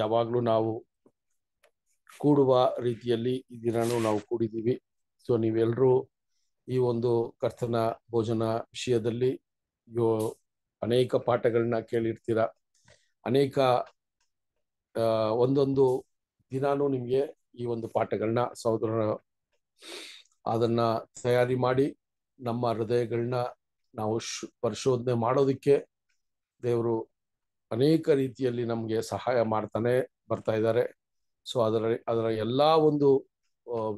ಯಾವಾಗಲೂ ನಾವು ಕೂಡುವ ರೀತಿಯಲ್ಲಿ ಈ ದಿನಾನು ನಾವು ಕೂಡಿದ್ದೀವಿ ಸೊ ನೀವೆಲ್ಲರೂ ಈ ಒಂದು ಕರ್ತನ ಭೋಜನ ವಿಷಯದಲ್ಲಿ ಯೋ ಅನೇಕ ಪಾಠಗಳನ್ನ ಕೇಳಿರ್ತೀರ ಅನೇಕ ಒಂದೊಂದು ದಿನಾನು ನಿಮಗೆ ಈ ಒಂದು ಪಾಠಗಳನ್ನ ಸಹೋದರ ಅದನ್ನ ತಯಾರಿ ಮಾಡಿ ನಮ್ಮ ಹೃದಯಗಳನ್ನ ನಾವು ಪರಿಶೋಧನೆ ಮಾಡೋದಕ್ಕೆ ದೇವರು ಅನೇಕ ರೀತಿಯಲ್ಲಿ ನಮಗೆ ಸಹಾಯ ಮಾಡ್ತಾನೆ ಬರ್ತಾ ಇದ್ದಾರೆ ಸೊ ಅದರ ಅದರ ಎಲ್ಲ ಒಂದು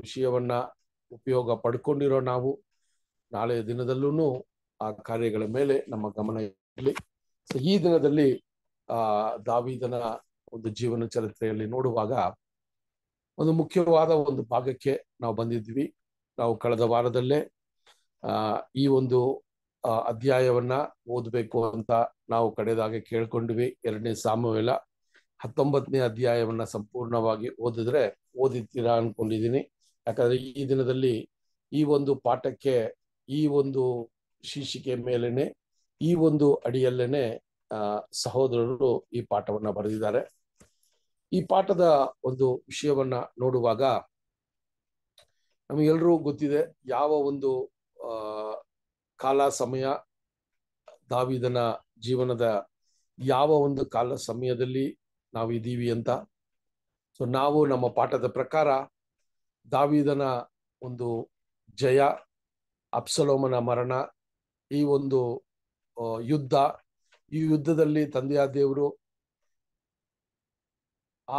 ವಿಷಯವನ್ನ ಉಪಯೋಗ ಪಡ್ಕೊಂಡಿರೋ ನಾವು ನಾಳೆ ದಿನದಲ್ಲೂ ಆ ಕಾರ್ಯಗಳ ಮೇಲೆ ನಮ್ಮ ಗಮನ ಇರಲಿ ಸೊ ಈ ದಿನದಲ್ಲಿ ಆ ದಾವಿದನ ಒಂದು ಜೀವನ ಚರಿತ್ರೆಯಲ್ಲಿ ನೋಡುವಾಗ ಒಂದು ಮುಖ್ಯವಾದ ಒಂದು ಭಾಗಕ್ಕೆ ನಾವು ಬಂದಿದ್ವಿ ನಾವು ಕಳೆದ ವಾರದಲ್ಲೇ ಆ ಈ ಒಂದು ಅಧ್ಯಾಯವನ್ನ ಓದಬೇಕು ಅಂತ ನಾವು ಕಡೆದಾಗೆ ಕೇಳ್ಕೊಂಡ್ವಿ ಎರಡನೇ ಸಾಮವೆಲ್ಲ ಹತ್ತೊಂಬತ್ತನೇ ಅಧ್ಯಾಯವನ್ನ ಸಂಪೂರ್ಣವಾಗಿ ಓದಿದ್ರೆ ಓದಿದ್ದೀರಾ ಅನ್ಕೊಂಡಿದ್ದೀನಿ ಯಾಕಂದ್ರೆ ಈ ದಿನದಲ್ಲಿ ಈ ಒಂದು ಪಾಠಕ್ಕೆ ಈ ಒಂದು ಶೀರ್ಷಿಕೆ ಮೇಲೇನೆ ಈ ಒಂದು ಅಡಿಯಲ್ಲೇನೆ ಸಹೋದರರು ಈ ಪಾಠವನ್ನ ಬರೆದಿದ್ದಾರೆ ಈ ಪಾಠದ ಒಂದು ವಿಷಯವನ್ನ ನೋಡುವಾಗ ನಮಗೆಲ್ಲರೂ ಗೊತ್ತಿದೆ ಯಾವ ಒಂದು ಕಾಲ ಸಮಯ ದಾವಿದನ ಜೀವನದ ಯಾವ ಒಂದು ಕಾಲ ಸಮಯದಲ್ಲಿ ನಾವು ಇದ್ದೀವಿ ಅಂತ ಸೊ ನಾವು ನಮ್ಮ ಪಾಠದ ಪ್ರಕಾರ ದಾವಿದನ ಒಂದು ಜಯ ಅಪ್ಸಲೋಮನ ಮರಣ ಈ ಒಂದು ಯುದ್ಧ ಈ ಯುದ್ಧದಲ್ಲಿ ತಂದೆಯ ದೇವರು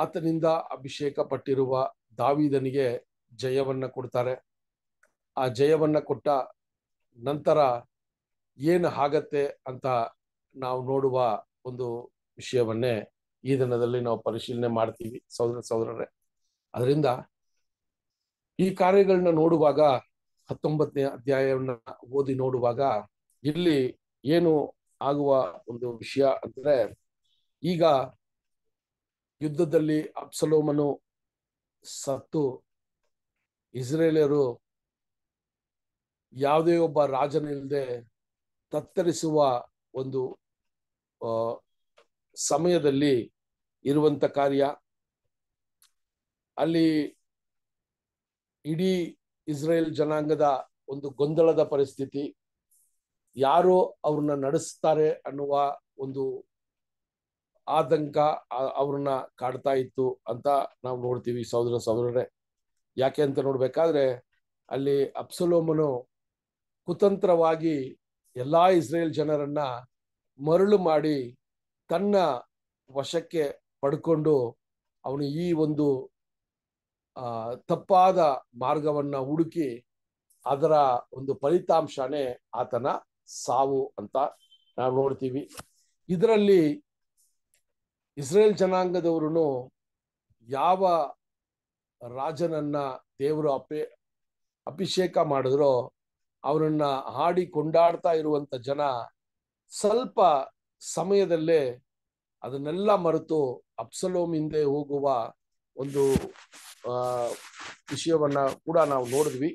ಆತನಿಂದ ಅಭಿಷೇಕ ಪಟ್ಟಿರುವ ದಾವಿದನಿಗೆ ಜಯವನ್ನ ಕೊಡ್ತಾರೆ ಆ ಜಯವನ್ನ ಕೊಟ್ಟ ನಂತರ ಏನು ಆಗತ್ತೆ ಅಂತ ನಾವು ನೋಡುವ ಒಂದು ವಿಷಯವನ್ನೇ ಈ ದಿನದಲ್ಲಿ ನಾವು ಪರಿಶೀಲನೆ ಮಾಡ್ತೀವಿ ಸಹೋದರ ಸಹೋದರರೇ ಅದರಿಂದ ಈ ಕಾರ್ಯಗಳನ್ನ ನೋಡುವಾಗ ಹತ್ತೊಂಬತ್ತನೇ ಅಧ್ಯಾಯವನ್ನ ಓದಿ ನೋಡುವಾಗ ಇಲ್ಲಿ ಏನು ಆಗುವ ಒಂದು ವಿಷಯ ಅಂದ್ರೆ ಈಗ ಯುದ್ಧದಲ್ಲಿ ಅಪ್ಸಲೋಮನು ಸತ್ತು ಇಸ್ರೇಲಿಯರು ಯಾವುದೇ ಒಬ್ಬ ರಾಜನಿಲ್ಲದೆ ತತ್ತರಿಸುವ ಒಂದು ಸಮಯದಲ್ಲಿ ಇರುವಂತ ಕಾರ್ಯ ಅಲ್ಲಿ ಇಡೀ ಇಸ್ರೇಲ್ ಜನಾಂಗದ ಒಂದು ಗೊಂದಲದ ಪರಿಸ್ಥಿತಿ ಯಾರು ಅವ್ರನ್ನ ನಡೆಸ್ತಾರೆ ಅನ್ನುವ ಒಂದು ಆತಂಕ ಅವ್ರನ್ನ ಕಾಡ್ತಾ ಇತ್ತು ಅಂತ ನಾವು ನೋಡ್ತೀವಿ ಸಹೋದರ ಸಹೋದರರೇ ಯಾಕೆ ಅಂತ ನೋಡ್ಬೇಕಾದ್ರೆ ಅಲ್ಲಿ ಅಪ್ಸಲೋಮನು ಕುತಂತ್ರವಾಗಿ ಎಲ್ಲ ಇಸ್ರೇಲ್ ಜನರನ್ನ ಮರಳು ಮಾಡಿ ತನ್ನ ವಶಕ್ಕೆ ಪಡ್ಕೊಂಡು ಅವನು ಈ ಒಂದು ತಪ್ಪಾದ ಮಾರ್ಗವನ್ನ ಹುಡುಕಿ ಅದರ ಒಂದು ಫಲಿತಾಂಶನೇ ಆತನ ಸಾವು ಅಂತ ನಾವು ನೋಡ್ತೀವಿ ಇದರಲ್ಲಿ ಇಸ್ರೇಲ್ ಜನಾಂಗದವರು ಯಾವ ರಾಜನನ್ನ ದೇವರು ಅಪೇ ಅಭಿಷೇಕ ಮಾಡಿದ್ರೋ ಅವರನ್ನ ಹಾಡಿ ಕೊಂಡಾಡ್ತಾ ಇರುವಂತ ಜನ ಸ್ವಲ್ಪ ಸಮಯದಲ್ಲೇ ಅದನ್ನೆಲ್ಲ ಮರೆತು ಅಪ್ಸಲೋಮ್ ಹಿಂದೆ ಹೋಗುವ ಒಂದು ವಿಷಯವನ್ನ ಕೂಡ ನಾವು ನೋಡಿದ್ವಿ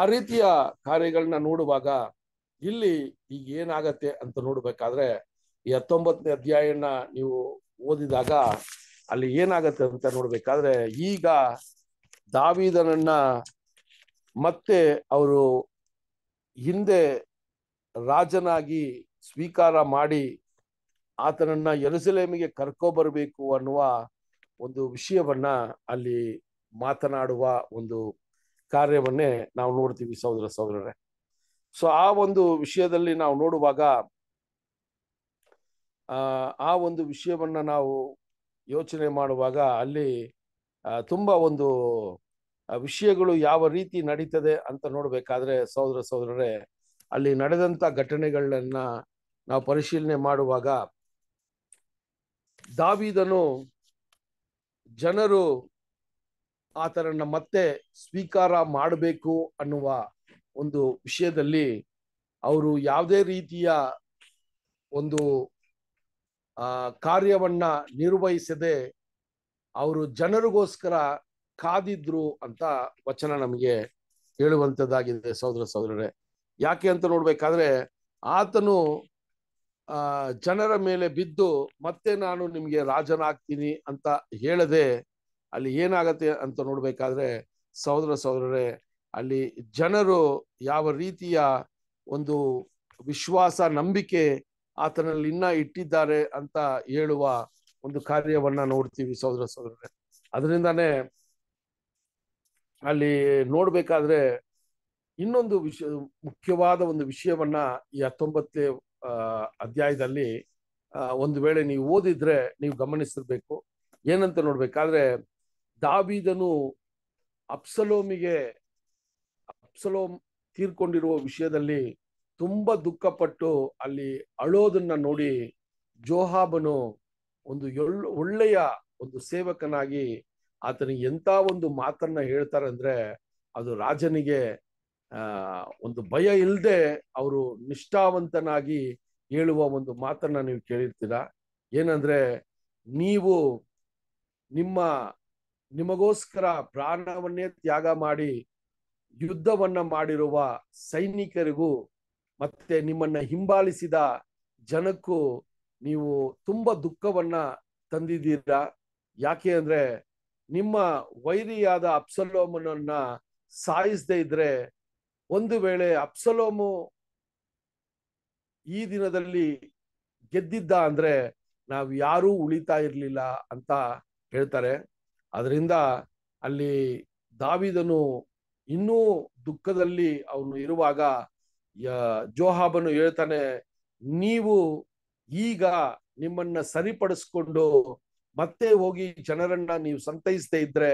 ಆ ರೀತಿಯ ಕಾರ್ಯಗಳನ್ನ ನೋಡುವಾಗ ಇಲ್ಲಿ ಈಗ ಏನಾಗತ್ತೆ ಅಂತ ನೋಡ್ಬೇಕಾದ್ರೆ ಈ ಹತ್ತೊಂಬತ್ತನೇ ಅಧ್ಯಾಯನ ನೀವು ಓದಿದಾಗ ಅಲ್ಲಿ ಏನಾಗತ್ತೆ ಅಂತ ನೋಡ್ಬೇಕಾದ್ರೆ ಈಗ ದಾವಿದನನ್ನ ಮತ್ತೆ ಅವರು ಹಿಂದೆ ರಾಜನಾಗಿ ಸ್ವೀಕಾರ ಮಾಡಿ ಆತನನ್ನ ಎರುಸಲೇಮಿಗೆ ಬರಬೇಕು ಅನ್ನುವ ಒಂದು ವಿಷಯವನ್ನ ಅಲ್ಲಿ ಮಾತನಾಡುವ ಒಂದು ಕಾರ್ಯವನ್ನೇ ನಾವು ನೋಡ್ತೀವಿ ಸಹೋದರ ಸಹೋದರರೇ ಸೊ ಆ ಒಂದು ವಿಷಯದಲ್ಲಿ ನಾವು ನೋಡುವಾಗ ಆ ಒಂದು ವಿಷಯವನ್ನ ನಾವು ಯೋಚನೆ ಮಾಡುವಾಗ ಅಲ್ಲಿ ತುಂಬ ಒಂದು ವಿಷಯಗಳು ಯಾವ ರೀತಿ ನಡೀತದೆ ಅಂತ ನೋಡಬೇಕಾದ್ರೆ ಸಹೋದರ ಸಹೋದರರೇ ಅಲ್ಲಿ ನಡೆದಂತ ಘಟನೆಗಳನ್ನ ನಾವು ಪರಿಶೀಲನೆ ಮಾಡುವಾಗ ದಾವಿದನು ಜನರು ಆತನನ್ನ ಮತ್ತೆ ಸ್ವೀಕಾರ ಮಾಡಬೇಕು ಅನ್ನುವ ಒಂದು ವಿಷಯದಲ್ಲಿ ಅವರು ಯಾವುದೇ ರೀತಿಯ ಒಂದು ಕಾರ್ಯವನ್ನ ನಿರ್ವಹಿಸದೆ ಅವರು ಜನರಿಗೋಸ್ಕರ ಕಾದಿದ್ರು ಅಂತ ವಚನ ನಮಗೆ ಹೇಳುವಂಥದ್ದಾಗಿದೆ ಸಹೋದರ ಸಹೋದರರೇ ಯಾಕೆ ಅಂತ ನೋಡ್ಬೇಕಾದ್ರೆ ಆತನು ಆ ಜನರ ಮೇಲೆ ಬಿದ್ದು ಮತ್ತೆ ನಾನು ನಿಮಗೆ ರಾಜನಾಗ್ತೀನಿ ಅಂತ ಹೇಳದೆ ಅಲ್ಲಿ ಏನಾಗತ್ತೆ ಅಂತ ನೋಡ್ಬೇಕಾದ್ರೆ ಸಹೋದರ ಸಹೋದರರೇ ಅಲ್ಲಿ ಜನರು ಯಾವ ರೀತಿಯ ಒಂದು ವಿಶ್ವಾಸ ನಂಬಿಕೆ ಆತನಲ್ಲಿ ಇನ್ನ ಇಟ್ಟಿದ್ದಾರೆ ಅಂತ ಹೇಳುವ ಒಂದು ಕಾರ್ಯವನ್ನ ನೋಡ್ತೀವಿ ಸಹೋದರ ಸಹೋದರರೇ ಅದರಿಂದಾನೇ ಅಲ್ಲಿ ನೋಡ್ಬೇಕಾದ್ರೆ ಇನ್ನೊಂದು ವಿಷಯ ಮುಖ್ಯವಾದ ಒಂದು ವಿಷಯವನ್ನ ಈ ಹತ್ತೊಂಬತ್ತನೇ ಅಧ್ಯಾಯದಲ್ಲಿ ಒಂದು ವೇಳೆ ನೀವು ಓದಿದ್ರೆ ನೀವು ಗಮನಿಸಿರ್ಬೇಕು ಏನಂತ ನೋಡ್ಬೇಕಾದ್ರೆ ದಾವಿದನು ಅಪ್ಸಲೋಮಿಗೆ ಅಪ್ಸಲೋಮ್ ತೀರ್ಕೊಂಡಿರುವ ವಿಷಯದಲ್ಲಿ ತುಂಬಾ ದುಃಖಪಟ್ಟು ಅಲ್ಲಿ ಅಳೋದನ್ನ ನೋಡಿ ಜೋಹಾಬನು ಒಂದು ಒಳ್ಳೆಯ ಒಂದು ಸೇವಕನಾಗಿ ಆತನಿಗೆ ಎಂತ ಒಂದು ಮಾತನ್ನ ಹೇಳ್ತಾರೆ ಅಂದ್ರೆ ಅದು ರಾಜನಿಗೆ ಒಂದು ಭಯ ಇಲ್ಲದೆ ಅವರು ನಿಷ್ಠಾವಂತನಾಗಿ ಹೇಳುವ ಒಂದು ಮಾತನ್ನ ನೀವು ಕೇಳಿರ್ತೀರ ಏನಂದ್ರೆ ನೀವು ನಿಮ್ಮ ನಿಮಗೋಸ್ಕರ ಪ್ರಾಣವನ್ನೇ ತ್ಯಾಗ ಮಾಡಿ ಯುದ್ಧವನ್ನ ಮಾಡಿರುವ ಸೈನಿಕರಿಗೂ ಮತ್ತೆ ನಿಮ್ಮನ್ನ ಹಿಂಬಾಲಿಸಿದ ಜನಕ್ಕೂ ನೀವು ತುಂಬಾ ದುಃಖವನ್ನ ತಂದಿದ್ದೀರಾ ಯಾಕೆ ಅಂದ್ರೆ ನಿಮ್ಮ ವೈರಿಯಾದ ಅಪ್ಸಲೋಮನನ್ನ ಸಾಯಿಸದೇ ಇದ್ರೆ ಒಂದು ವೇಳೆ ಅಪ್ಸಲೋಮು ಈ ದಿನದಲ್ಲಿ ಗೆದ್ದಿದ್ದ ಅಂದ್ರೆ ನಾವು ಯಾರೂ ಉಳಿತಾ ಇರಲಿಲ್ಲ ಅಂತ ಹೇಳ್ತಾರೆ ಅದರಿಂದ ಅಲ್ಲಿ ದಾವಿದನು ಇನ್ನೂ ದುಃಖದಲ್ಲಿ ಅವನು ಇರುವಾಗ ಜೋಹಾಬನು ಹೇಳ್ತಾನೆ ನೀವು ಈಗ ನಿಮ್ಮನ್ನ ಸರಿಪಡಿಸ್ಕೊಂಡು ಮತ್ತೆ ಹೋಗಿ ಜನರನ್ನ ನೀವು ಸಂತೈಸದೇ ಇದ್ರೆ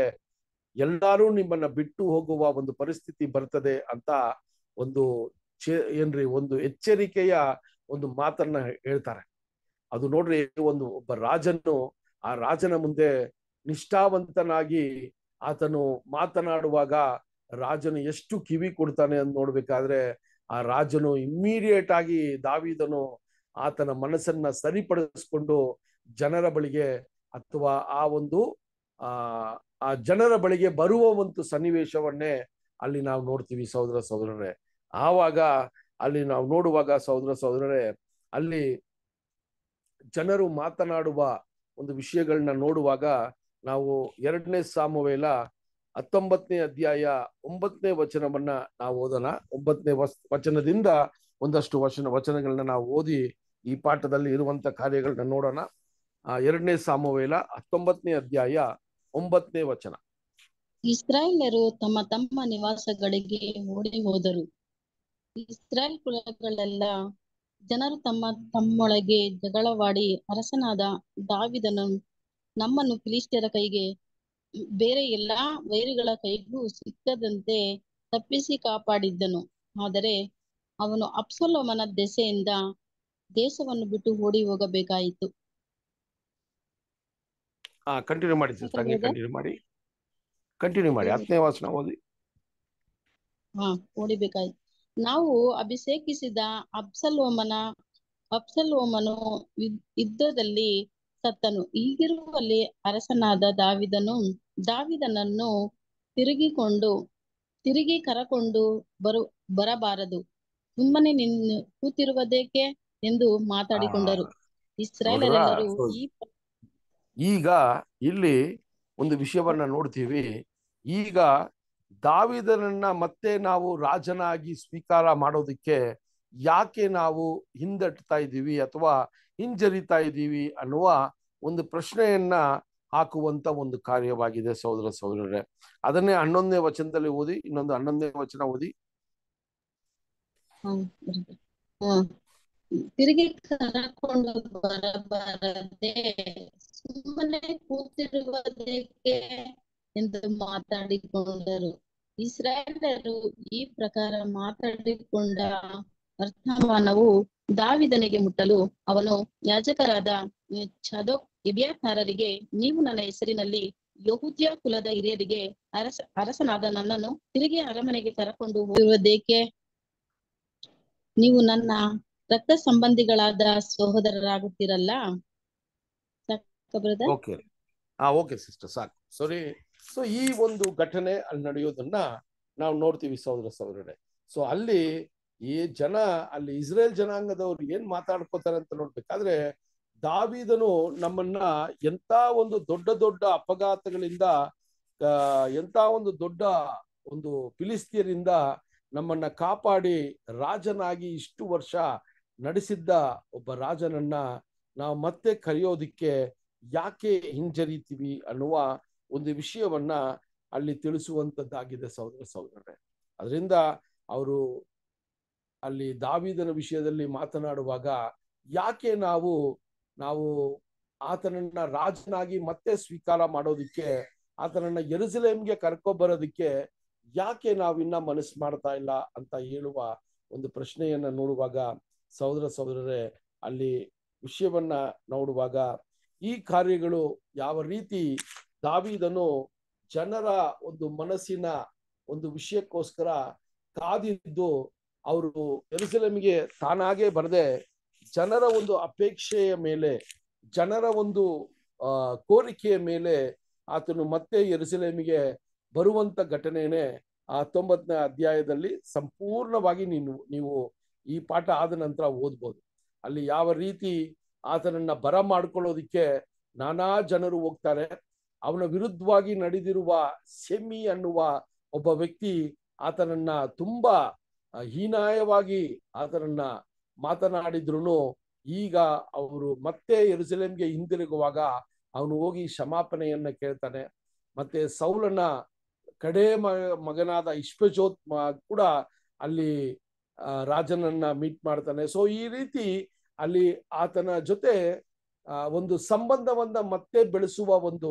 ಎಲ್ಲಾರು ನಿಮ್ಮನ್ನ ಬಿಟ್ಟು ಹೋಗುವ ಒಂದು ಪರಿಸ್ಥಿತಿ ಬರ್ತದೆ ಅಂತ ಒಂದು ಏನ್ರಿ ಒಂದು ಎಚ್ಚರಿಕೆಯ ಒಂದು ಮಾತನ್ನ ಹೇಳ್ತಾರೆ ಅದು ನೋಡ್ರಿ ಒಂದು ಒಬ್ಬ ರಾಜನು ಆ ರಾಜನ ಮುಂದೆ ನಿಷ್ಠಾವಂತನಾಗಿ ಆತನು ಮಾತನಾಡುವಾಗ ರಾಜನು ಎಷ್ಟು ಕಿವಿ ಕೊಡ್ತಾನೆ ಅಂತ ನೋಡ್ಬೇಕಾದ್ರೆ ಆ ರಾಜನು ಇಮ್ಮಿಡಿಯೇಟ್ ಆಗಿ ದಾವಿದನು ಆತನ ಮನಸ್ಸನ್ನ ಸರಿಪಡಿಸ್ಕೊಂಡು ಜನರ ಬಳಿಗೆ ಅಥವಾ ಆ ಒಂದು ಆ ಜನರ ಬಳಿಗೆ ಬರುವ ಒಂದು ಸನ್ನಿವೇಶವನ್ನೇ ಅಲ್ಲಿ ನಾವು ನೋಡ್ತೀವಿ ಸಹೋದರ ಸಹೋದರರೇ ಆವಾಗ ಅಲ್ಲಿ ನಾವು ನೋಡುವಾಗ ಸಹೋದರ ಸಹೋದರರೇ ಅಲ್ಲಿ ಜನರು ಮಾತನಾಡುವ ಒಂದು ವಿಷಯಗಳನ್ನ ನೋಡುವಾಗ ನಾವು ಎರಡನೇ ಸಾಮುವೇಲ ಹತ್ತೊಂಬತ್ತನೇ ಅಧ್ಯಾಯ ಒಂಬತ್ತನೇ ವಚನವನ್ನ ನಾವು ಓದೋಣ ಒಂಬತ್ತನೇ ವಚನದಿಂದ ಒಂದಷ್ಟು ವಚನ ವಚನಗಳನ್ನ ನಾವು ಓದಿ ಈ ಪಾಠದಲ್ಲಿ ಇರುವಂತ ಕಾರ್ಯಗಳನ್ನ ನೋಡೋಣ ಎರಡನೇ ಸಾಮವೇಲ ಹತ್ತೊಂಬತ್ತನೇ ಅಧ್ಯಾಯ ಒಂಬತ್ತನೇ ವಚನ ಇಸ್ರಾಯೇಲರು ತಮ್ಮ ತಮ್ಮ ನಿವಾಸಗಳಿಗೆ ಓಡಿ ಹೋದರು ಇಸ್ರಾಯೇಲ್ ಕುಲಗಳೆಲ್ಲ ಜನರು ತಮ್ಮ ತಮ್ಮೊಳಗೆ ಜಗಳವಾಡಿ ಅರಸನಾದ ದಾವಿದನು ನಮ್ಮನ್ನು ಕಿಲಿಷ್ಟರ ಕೈಗೆ ಬೇರೆ ಎಲ್ಲಾ ವೈರಿಗಳ ಕೈಗೂ ಸಿಕ್ಕದಂತೆ ತಪ್ಪಿಸಿ ಕಾಪಾಡಿದ್ದನು ಆದರೆ ಅವನು ಅಪ್ಸಲೋಮನ ದೆಸೆಯಿಂದ ದೇಶವನ್ನು ಬಿಟ್ಟು ಓಡಿ ಹೋಗಬೇಕಾಯಿತು ಹಾ ಕಂಟಿನ್ಯೂ ಮಾಡಿ ಸಿಸ್ಟರ್ ಹಂಗೆ ಕಂಟಿನ್ಯೂ ಮಾಡಿ ಕಂಟಿನ್ಯೂ ಮಾಡಿ ಹತ್ತನೇ ವಾಸನ ಓದಿ ಹಾ ನಾವು ಅಭಿಷೇಕಿಸಿದ ಅಬ್ಸಲ್ವೋಮನ ಅಬ್ಸಲ್ವೋಮನು ಯುದ್ಧದಲ್ಲಿ ಸತ್ತನು ಈಗಿರುವಲ್ಲಿ ಅರಸನಾದ ದಾವಿದನು ದಾವಿದನನ್ನು ತಿರುಗಿಕೊಂಡು ತಿರುಗಿ ಕರಕೊಂಡು ಬರು ಬರಬಾರದು ಸುಮ್ಮನೆ ನಿನ್ನ ಕೂತಿರುವುದೇಕೆ ಎಂದು ಮಾತಾಡಿಕೊಂಡರು ಇಸ್ರಾಯೇಲರೆಲ್ಲರೂ ಈ ಈಗ ಇಲ್ಲಿ ಒಂದು ವಿಷಯವನ್ನ ನೋಡ್ತೀವಿ ಈಗ ದಾವಿದನನ್ನ ಮತ್ತೆ ನಾವು ರಾಜನಾಗಿ ಸ್ವೀಕಾರ ಮಾಡೋದಕ್ಕೆ ಯಾಕೆ ನಾವು ಹಿಂದಟ್ತಾ ಇದ್ದೀವಿ ಅಥವಾ ಹಿಂಜರಿತಾ ಇದ್ದೀವಿ ಅನ್ನುವ ಒಂದು ಪ್ರಶ್ನೆಯನ್ನ ಹಾಕುವಂತ ಒಂದು ಕಾರ್ಯವಾಗಿದೆ ಸಹೋದರ ಸಹೋದರರೇ ಅದನ್ನೇ ಹನ್ನೊಂದನೇ ವಚನದಲ್ಲಿ ಓದಿ ಇನ್ನೊಂದು ಹನ್ನೊಂದನೇ ವಚನ ಓದಿ ತಿರುಗಿ ಕರಕೊಂಡು ಬರಬಾರದೆ ಸುಮ್ಮನೆ ಕೂತಿರುವುದಕ್ಕೆ ಎಂದು ಮಾತಾಡಿಕೊಂಡರು ಇಸ್ರಾಯೇಲರು ಈ ಪ್ರಕಾರ ಮಾತಾಡಿಕೊಂಡ ವರ್ತಮಾನವು ದಾವಿದನಿಗೆ ಮುಟ್ಟಲು ಅವನು ಯಾಜಕರಾದ ಚದೋ ಇಬ್ಯಾಕಾರರಿಗೆ ನೀವು ನನ್ನ ಹೆಸರಿನಲ್ಲಿ ಯಹುದ್ಯ ಕುಲದ ಹಿರಿಯರಿಗೆ ಅರಸ ಅರಸನಾದ ನನ್ನನ್ನು ತಿರುಗಿ ಅರಮನೆಗೆ ಕರಕೊಂಡು ಹೋಗಿರುವುದೇಕೆ ನೀವು ನನ್ನ ರಕ್ತ ಸಂಬಂಧಿಗಳಾದ ಸಹೋದರರಾಗುತ್ತಿರಲ್ಲ ಓಕೆ ಓಕೆ ಸಿಸ್ಟರ್ ಸಾಕು ಸರಿ ಸೊ ಈ ಒಂದು ಘಟನೆ ಅಲ್ಲಿ ನಡೆಯೋದನ್ನ ನಾವು ನೋಡ್ತೀವಿ ಸಹೋದರ ಸಹೋದರಡೆ ಸೊ ಅಲ್ಲಿ ಈ ಜನ ಅಲ್ಲಿ ಇಸ್ರೇಲ್ ಜನಾಂಗದವ್ರು ಏನ್ ಮಾತಾಡ್ಕೋತಾರೆ ಅಂತ ನೋಡ್ಬೇಕಾದ್ರೆ ದಾವಿದನು ನಮ್ಮನ್ನ ಎಂತ ಒಂದು ದೊಡ್ಡ ದೊಡ್ಡ ಅಪಘಾತಗಳಿಂದ ಎಂತ ಒಂದು ದೊಡ್ಡ ಒಂದು ಫಿಲಿಸ್ತೀಯರಿಂದ ನಮ್ಮನ್ನ ಕಾಪಾಡಿ ರಾಜನಾಗಿ ಇಷ್ಟು ವರ್ಷ ನಡೆಸಿದ್ದ ಒಬ್ಬ ರಾಜನನ್ನ ನಾವು ಮತ್ತೆ ಕರೆಯೋದಿಕ್ಕೆ ಯಾಕೆ ಹಿಂಜರಿತೀವಿ ಅನ್ನುವ ಒಂದು ವಿಷಯವನ್ನ ಅಲ್ಲಿ ತಿಳಿಸುವಂತದ್ದಾಗಿದೆ ಸಹೋದರ ಸಹೋದರರೇ ಅದರಿಂದ ಅವರು ಅಲ್ಲಿ ದಾವಿದನ ವಿಷಯದಲ್ಲಿ ಮಾತನಾಡುವಾಗ ಯಾಕೆ ನಾವು ನಾವು ಆತನನ್ನ ರಾಜನಾಗಿ ಮತ್ತೆ ಸ್ವೀಕಾರ ಮಾಡೋದಿಕ್ಕೆ ಆತನನ್ನ ಎರುಸಲೇಮ್ಗೆ ಬರೋದಿಕ್ಕೆ ಯಾಕೆ ನಾವಿನ್ನ ಮನಸ್ಸು ಮಾಡ್ತಾ ಇಲ್ಲ ಅಂತ ಹೇಳುವ ಒಂದು ಪ್ರಶ್ನೆಯನ್ನ ನೋಡುವಾಗ ಸಹೋದರ ಸಹೋದರರೇ ಅಲ್ಲಿ ವಿಷಯವನ್ನ ನೋಡುವಾಗ ಈ ಕಾರ್ಯಗಳು ಯಾವ ರೀತಿ ದಾವಿದನು ಜನರ ಒಂದು ಮನಸ್ಸಿನ ಒಂದು ವಿಷಯಕ್ಕೋಸ್ಕರ ಕಾದಿದ್ದು ಅವರು ಎರುಸಲಮಿಗೆ ತಾನಾಗೆ ಬರದೆ ಜನರ ಒಂದು ಅಪೇಕ್ಷೆಯ ಮೇಲೆ ಜನರ ಒಂದು ಕೋರಿಕೆಯ ಮೇಲೆ ಆತನು ಮತ್ತೆ ಎರುಸಲೇಮಿಗೆ ಬರುವಂತ ಘಟನೆನೇ ಆ ತೊಂಬತ್ತನೇ ಅಧ್ಯಾಯದಲ್ಲಿ ಸಂಪೂರ್ಣವಾಗಿ ನೀನು ನೀವು ಈ ಪಾಠ ಆದ ನಂತರ ಓದ್ಬೋದು ಅಲ್ಲಿ ಯಾವ ರೀತಿ ಆತನನ್ನ ಬರ ಮಾಡ್ಕೊಳ್ಳೋದಿಕ್ಕೆ ನಾನಾ ಜನರು ಹೋಗ್ತಾರೆ ಅವನ ವಿರುದ್ಧವಾಗಿ ನಡೆದಿರುವ ಸೆಮಿ ಅನ್ನುವ ಒಬ್ಬ ವ್ಯಕ್ತಿ ಆತನನ್ನ ತುಂಬಾ ಹೀನಾಯವಾಗಿ ಆತನನ್ನ ಮಾತನಾಡಿದ್ರು ಈಗ ಅವರು ಮತ್ತೆ ಎರುಸಲೇಮ್ಗೆ ಹಿಂದಿರುಗುವಾಗ ಅವನು ಹೋಗಿ ಕ್ಷಮಾಪಣೆಯನ್ನ ಕೇಳ್ತಾನೆ ಮತ್ತೆ ಸೌಲನ ಕಡೆ ಮಗನಾದ ಇಶ್ವಜೋತ್ ಕೂಡ ಅಲ್ಲಿ ರಾಜನನ್ನ ಮೀಟ್ ಮಾಡ್ತಾನೆ ಸೊ ಈ ರೀತಿ ಅಲ್ಲಿ ಆತನ ಜೊತೆ ಒಂದು ಸಂಬಂಧವನ್ನ ಮತ್ತೆ ಬೆಳೆಸುವ ಒಂದು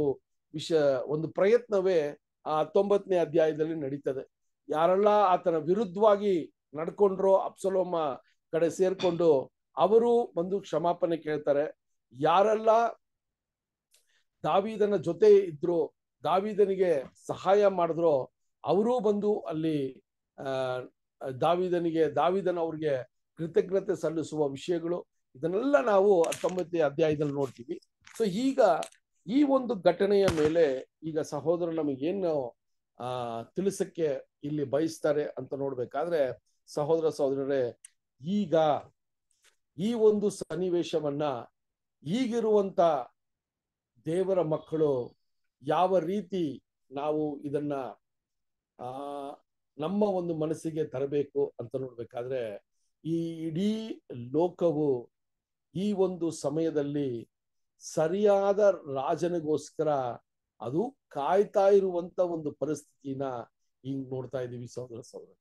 ವಿಷ ಒಂದು ಪ್ರಯತ್ನವೇ ಆ ಹತ್ತೊಂಬತ್ತನೇ ಅಧ್ಯಾಯದಲ್ಲಿ ನಡೀತದೆ ಯಾರೆಲ್ಲ ಆತನ ವಿರುದ್ಧವಾಗಿ ನಡ್ಕೊಂಡ್ರೋ ಅಪ್ಸಲೋಮ ಕಡೆ ಸೇರ್ಕೊಂಡು ಅವರು ಒಂದು ಕ್ಷಮಾಪಣೆ ಕೇಳ್ತಾರೆ ಯಾರೆಲ್ಲ ದಾವಿದನ ಜೊತೆ ಇದ್ರು ದಾವಿದನಿಗೆ ಸಹಾಯ ಮಾಡಿದ್ರು ಅವರೂ ಬಂದು ಅಲ್ಲಿ ದಾವಿದನಿಗೆ ದಾವಿದನ ಅವ್ರಿಗೆ ಕೃತಜ್ಞತೆ ಸಲ್ಲಿಸುವ ವಿಷಯಗಳು ಇದನ್ನೆಲ್ಲ ನಾವು ಹತ್ತೊಂಬತ್ತನೇ ಅಧ್ಯಾಯದಲ್ಲಿ ನೋಡ್ತೀವಿ ಸೊ ಈಗ ಈ ಒಂದು ಘಟನೆಯ ಮೇಲೆ ಈಗ ಸಹೋದರ ನಮಗೇನು ಆ ತಿಳಿಸಕ್ಕೆ ಇಲ್ಲಿ ಬಯಸ್ತಾರೆ ಅಂತ ನೋಡ್ಬೇಕಾದ್ರೆ ಸಹೋದರ ಸಹೋದರರೇ ಈಗ ಈ ಒಂದು ಸನ್ನಿವೇಶವನ್ನ ಈಗಿರುವಂತ ದೇವರ ಮಕ್ಕಳು ಯಾವ ರೀತಿ ನಾವು ಇದನ್ನ ಆ ನಮ್ಮ ಒಂದು ಮನಸ್ಸಿಗೆ ತರಬೇಕು ಅಂತ ನೋಡ್ಬೇಕಾದ್ರೆ ಈ ಇಡೀ ಲೋಕವು ಈ ಒಂದು ಸಮಯದಲ್ಲಿ ಸರಿಯಾದ ರಾಜನಿಗೋಸ್ಕರ ಅದು ಕಾಯ್ತಾ ಇರುವಂತ ಒಂದು ಪರಿಸ್ಥಿತಿನ ಹಿಂಗ್ ನೋಡ್ತಾ ಇದ್ದೀವಿ ಸಹೋದರ ಸಹೋದರ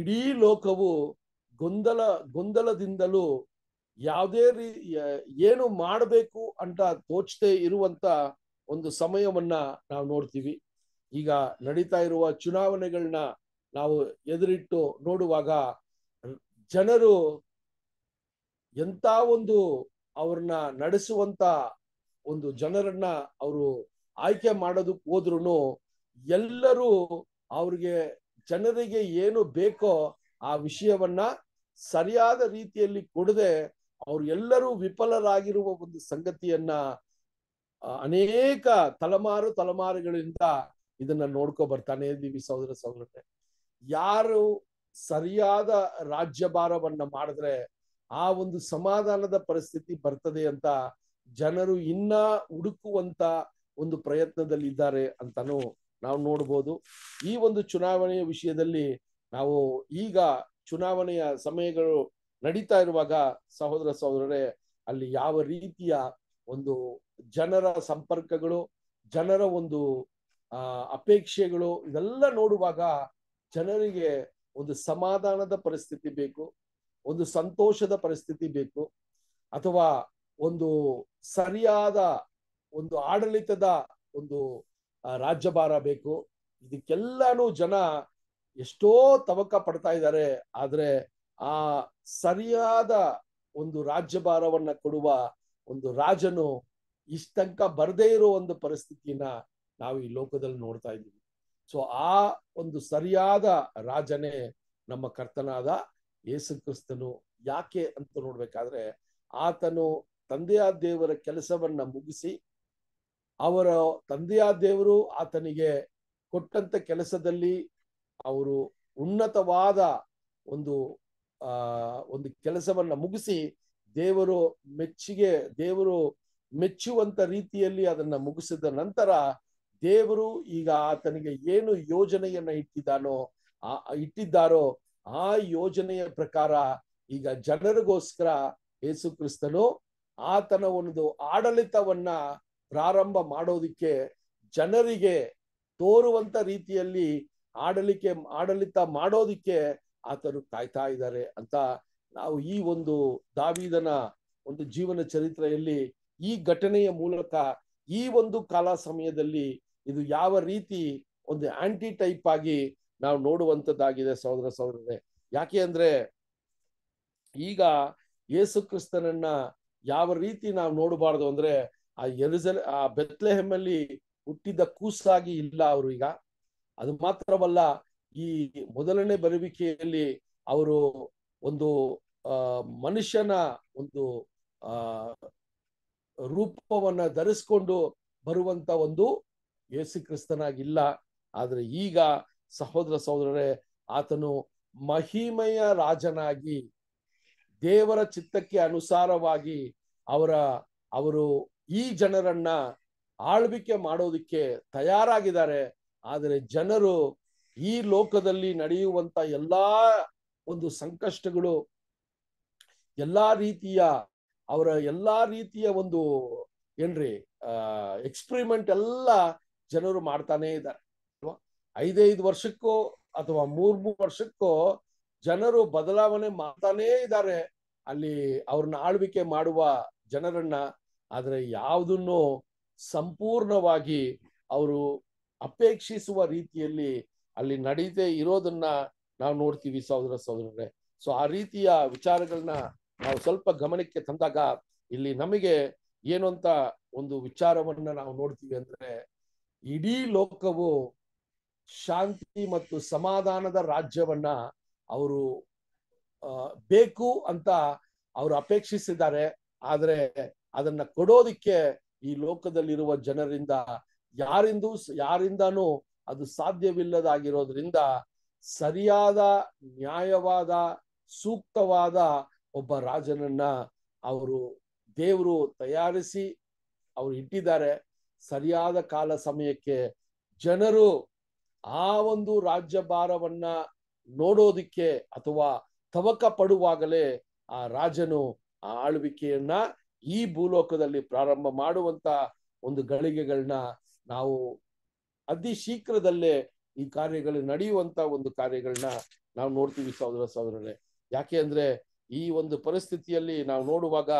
ಇಡೀ ಲೋಕವು ಗೊಂದಲ ಗೊಂದಲದಿಂದಲೂ ಯಾವುದೇ ರೀ ಏನು ಮಾಡಬೇಕು ಅಂತ ತೋಚದೆ ಇರುವಂತ ಒಂದು ಸಮಯವನ್ನ ನಾವು ನೋಡ್ತೀವಿ ಈಗ ನಡೀತಾ ಇರುವ ಚುನಾವಣೆಗಳನ್ನ ನಾವು ಎದುರಿಟ್ಟು ನೋಡುವಾಗ ಜನರು ಎಂತ ಒಂದು ಅವ್ರನ್ನ ನಡೆಸುವಂತ ಒಂದು ಜನರನ್ನ ಅವರು ಆಯ್ಕೆ ಮಾಡೋದಕ್ಕೆ ಹೋದ್ರು ಎಲ್ಲರೂ ಅವ್ರಿಗೆ ಜನರಿಗೆ ಏನು ಬೇಕೋ ಆ ವಿಷಯವನ್ನ ಸರಿಯಾದ ರೀತಿಯಲ್ಲಿ ಕೊಡದೆ ಅವ್ರು ಎಲ್ಲರೂ ವಿಫಲರಾಗಿರುವ ಒಂದು ಸಂಗತಿಯನ್ನ ಅನೇಕ ತಲೆಮಾರು ತಲೆಮಾರುಗಳಿಂದ ಇದನ್ನ ನೋಡ್ಕೊ ಬರ್ತಾನೆ ದಿವಿ ಸಹೋದರ ಸಹೋದರತೆ ಯಾರು ಸರಿಯಾದ ರಾಜ್ಯಭಾರವನ್ನ ಮಾಡಿದ್ರೆ ಆ ಒಂದು ಸಮಾಧಾನದ ಪರಿಸ್ಥಿತಿ ಬರ್ತದೆ ಅಂತ ಜನರು ಇನ್ನ ಹುಡುಕುವಂತ ಒಂದು ಪ್ರಯತ್ನದಲ್ಲಿದ್ದಾರೆ ಅಂತಾನು ನಾವು ನೋಡ್ಬೋದು ಈ ಒಂದು ಚುನಾವಣೆಯ ವಿಷಯದಲ್ಲಿ ನಾವು ಈಗ ಚುನಾವಣೆಯ ಸಮಯಗಳು ನಡೀತಾ ಇರುವಾಗ ಸಹೋದರ ಸಹೋದರರೇ ಅಲ್ಲಿ ಯಾವ ರೀತಿಯ ಒಂದು ಜನರ ಸಂಪರ್ಕಗಳು ಜನರ ಒಂದು ಅಪೇಕ್ಷೆಗಳು ಇದೆಲ್ಲ ನೋಡುವಾಗ ಜನರಿಗೆ ಒಂದು ಸಮಾಧಾನದ ಪರಿಸ್ಥಿತಿ ಬೇಕು ಒಂದು ಸಂತೋಷದ ಪರಿಸ್ಥಿತಿ ಬೇಕು ಅಥವಾ ಒಂದು ಸರಿಯಾದ ಒಂದು ಆಡಳಿತದ ಒಂದು ರಾಜ್ಯಭಾರ ಬೇಕು ಇದಕ್ಕೆಲ್ಲಾನು ಜನ ಎಷ್ಟೋ ತವಕ ಪಡ್ತಾ ಇದ್ದಾರೆ ಆದ್ರೆ ಆ ಸರಿಯಾದ ಒಂದು ರಾಜ್ಯಭಾರವನ್ನ ಕೊಡುವ ಒಂದು ರಾಜನು ಇಷ್ಟಂಕ ಬರದೇ ಇರೋ ಒಂದು ಪರಿಸ್ಥಿತಿನ ನಾವು ಈ ಲೋಕದಲ್ಲಿ ನೋಡ್ತಾ ಇದ್ದೀವಿ ಸೊ ಆ ಒಂದು ಸರಿಯಾದ ರಾಜನೇ ನಮ್ಮ ಕರ್ತನಾದ ಯೇಸು ಕ್ರಿಸ್ತನು ಯಾಕೆ ಅಂತ ನೋಡ್ಬೇಕಾದ್ರೆ ಆತನು ತಂದೆಯ ದೇವರ ಕೆಲಸವನ್ನ ಮುಗಿಸಿ ಅವರ ತಂದೆಯ ದೇವರು ಆತನಿಗೆ ಕೊಟ್ಟಂತ ಕೆಲಸದಲ್ಲಿ ಅವರು ಉನ್ನತವಾದ ಒಂದು ಆ ಒಂದು ಕೆಲಸವನ್ನ ಮುಗಿಸಿ ದೇವರು ಮೆಚ್ಚಿಗೆ ದೇವರು ಮೆಚ್ಚುವಂತ ರೀತಿಯಲ್ಲಿ ಅದನ್ನ ಮುಗಿಸಿದ ನಂತರ ದೇವರು ಈಗ ಆತನಿಗೆ ಏನು ಯೋಜನೆಯನ್ನ ಇಟ್ಟಿದ್ದಾನೋ ಆ ಇಟ್ಟಿದ್ದಾರೋ ಆ ಯೋಜನೆಯ ಪ್ರಕಾರ ಈಗ ಜನರಿಗೋಸ್ಕರ ಯೇಸು ಕ್ರಿಸ್ತನು ಆತನ ಒಂದು ಆಡಳಿತವನ್ನ ಪ್ರಾರಂಭ ಮಾಡೋದಿಕ್ಕೆ ಜನರಿಗೆ ತೋರುವಂತ ರೀತಿಯಲ್ಲಿ ಆಡಳಿಕೆ ಆಡಳಿತ ಮಾಡೋದಿಕ್ಕೆ ಆತನು ಕಾಯ್ತಾ ಇದ್ದಾರೆ ಅಂತ ನಾವು ಈ ಒಂದು ದಾವಿದನ ಒಂದು ಜೀವನ ಚರಿತ್ರೆಯಲ್ಲಿ ಈ ಘಟನೆಯ ಮೂಲಕ ಈ ಒಂದು ಕಾಲ ಸಮಯದಲ್ಲಿ ಇದು ಯಾವ ರೀತಿ ಒಂದು ಆಂಟಿ ಟೈಪ್ ಆಗಿ ನಾವು ನೋಡುವಂಥದ್ದಾಗಿದೆ ಸಹೋದರ ಸಹೋದರೇ ಯಾಕೆ ಅಂದ್ರೆ ಈಗ ಯೇಸು ಕ್ರಿಸ್ತನನ್ನ ಯಾವ ರೀತಿ ನಾವು ನೋಡಬಾರ್ದು ಅಂದ್ರೆ ಆ ಎರುಜಲ್ ಆ ಹೆಮ್ಮಲ್ಲಿ ಹುಟ್ಟಿದ ಕೂಸಾಗಿ ಇಲ್ಲ ಅವರು ಈಗ ಅದು ಮಾತ್ರವಲ್ಲ ಈ ಮೊದಲನೇ ಬರುವಿಕೆಯಲ್ಲಿ ಅವರು ಒಂದು ಮನುಷ್ಯನ ಒಂದು ಆ ರೂಪವನ್ನ ಧರಿಸ್ಕೊಂಡು ಬರುವಂತ ಒಂದು ಯೇಸು ಕ್ರಿಸ್ತನಾಗಿಲ್ಲ ಆದರೆ ಈಗ ಸಹೋದರ ಸಹೋದರರೇ ಆತನು ಮಹಿಮೆಯ ರಾಜನಾಗಿ ದೇವರ ಚಿತ್ತಕ್ಕೆ ಅನುಸಾರವಾಗಿ ಅವರ ಅವರು ಈ ಜನರನ್ನ ಆಳ್ವಿಕೆ ಮಾಡೋದಕ್ಕೆ ತಯಾರಾಗಿದ್ದಾರೆ ಆದರೆ ಜನರು ಈ ಲೋಕದಲ್ಲಿ ನಡೆಯುವಂತ ಎಲ್ಲಾ ಒಂದು ಸಂಕಷ್ಟಗಳು ಎಲ್ಲಾ ರೀತಿಯ ಅವರ ಎಲ್ಲಾ ರೀತಿಯ ಒಂದು ಏನ್ರಿ ಎಕ್ಸ್ಪರಿಮೆಂಟ್ ಎಲ್ಲ ಜನರು ಮಾಡ್ತಾನೆ ಇದ್ದಾರೆ ಅಲ್ವಾ ಐದೈದು ವರ್ಷಕ್ಕೋ ಅಥವಾ ಮೂರ್ ಮೂರು ವರ್ಷಕ್ಕೋ ಜನರು ಬದಲಾವಣೆ ಮಾಡ್ತಾನೇ ಇದ್ದಾರೆ ಅಲ್ಲಿ ಅವ್ರನ್ನ ಆಳ್ವಿಕೆ ಮಾಡುವ ಜನರನ್ನ ಆದ್ರೆ ಯಾವುದನ್ನು ಸಂಪೂರ್ಣವಾಗಿ ಅವರು ಅಪೇಕ್ಷಿಸುವ ರೀತಿಯಲ್ಲಿ ಅಲ್ಲಿ ನಡೀತೇ ಇರೋದನ್ನ ನಾವು ನೋಡ್ತೀವಿ ಸಹೋದರ ಸಹೋದರರೇ ಸೊ ಆ ರೀತಿಯ ವಿಚಾರಗಳನ್ನ ನಾವು ಸ್ವಲ್ಪ ಗಮನಕ್ಕೆ ತಂದಾಗ ಇಲ್ಲಿ ನಮಗೆ ಏನು ಅಂತ ಒಂದು ವಿಚಾರವನ್ನ ನಾವು ನೋಡ್ತೀವಿ ಅಂದ್ರೆ ಇಡೀ ಲೋಕವು ಶಾಂತಿ ಮತ್ತು ಸಮಾಧಾನದ ರಾಜ್ಯವನ್ನ ಅವರು ಬೇಕು ಅಂತ ಅವರು ಅಪೇಕ್ಷಿಸಿದ್ದಾರೆ ಆದರೆ ಅದನ್ನ ಕೊಡೋದಿಕ್ಕೆ ಈ ಲೋಕದಲ್ಲಿರುವ ಜನರಿಂದ ಯಾರಿಂದೂ ಯಾರಿಂದಾನು ಅದು ಸಾಧ್ಯವಿಲ್ಲದಾಗಿರೋದ್ರಿಂದ ಸರಿಯಾದ ನ್ಯಾಯವಾದ ಸೂಕ್ತವಾದ ಒಬ್ಬ ರಾಜನನ್ನ ಅವರು ದೇವರು ತಯಾರಿಸಿ ಅವರು ಇಟ್ಟಿದ್ದಾರೆ ಸರಿಯಾದ ಕಾಲ ಸಮಯಕ್ಕೆ ಜನರು ಆ ಒಂದು ರಾಜ್ಯ ಭಾರವನ್ನ ನೋಡೋದಿಕ್ಕೆ ಅಥವಾ ತವಕ ಪಡುವಾಗಲೇ ಆ ರಾಜನು ಆ ಆಳ್ವಿಕೆಯನ್ನ ಈ ಭೂಲೋಕದಲ್ಲಿ ಪ್ರಾರಂಭ ಮಾಡುವಂತ ಒಂದು ಗಳಿಗೆಗಳನ್ನ ನಾವು ಅತಿ ಶೀಘ್ರದಲ್ಲೇ ಈ ಕಾರ್ಯಗಳು ನಡೆಯುವಂತ ಒಂದು ಕಾರ್ಯಗಳನ್ನ ನಾವು ನೋಡ್ತೀವಿ ಸಹೋದರ ಸಹೋದರರೇ ಯಾಕೆ ಅಂದ್ರೆ ಈ ಒಂದು ಪರಿಸ್ಥಿತಿಯಲ್ಲಿ ನಾವು ನೋಡುವಾಗ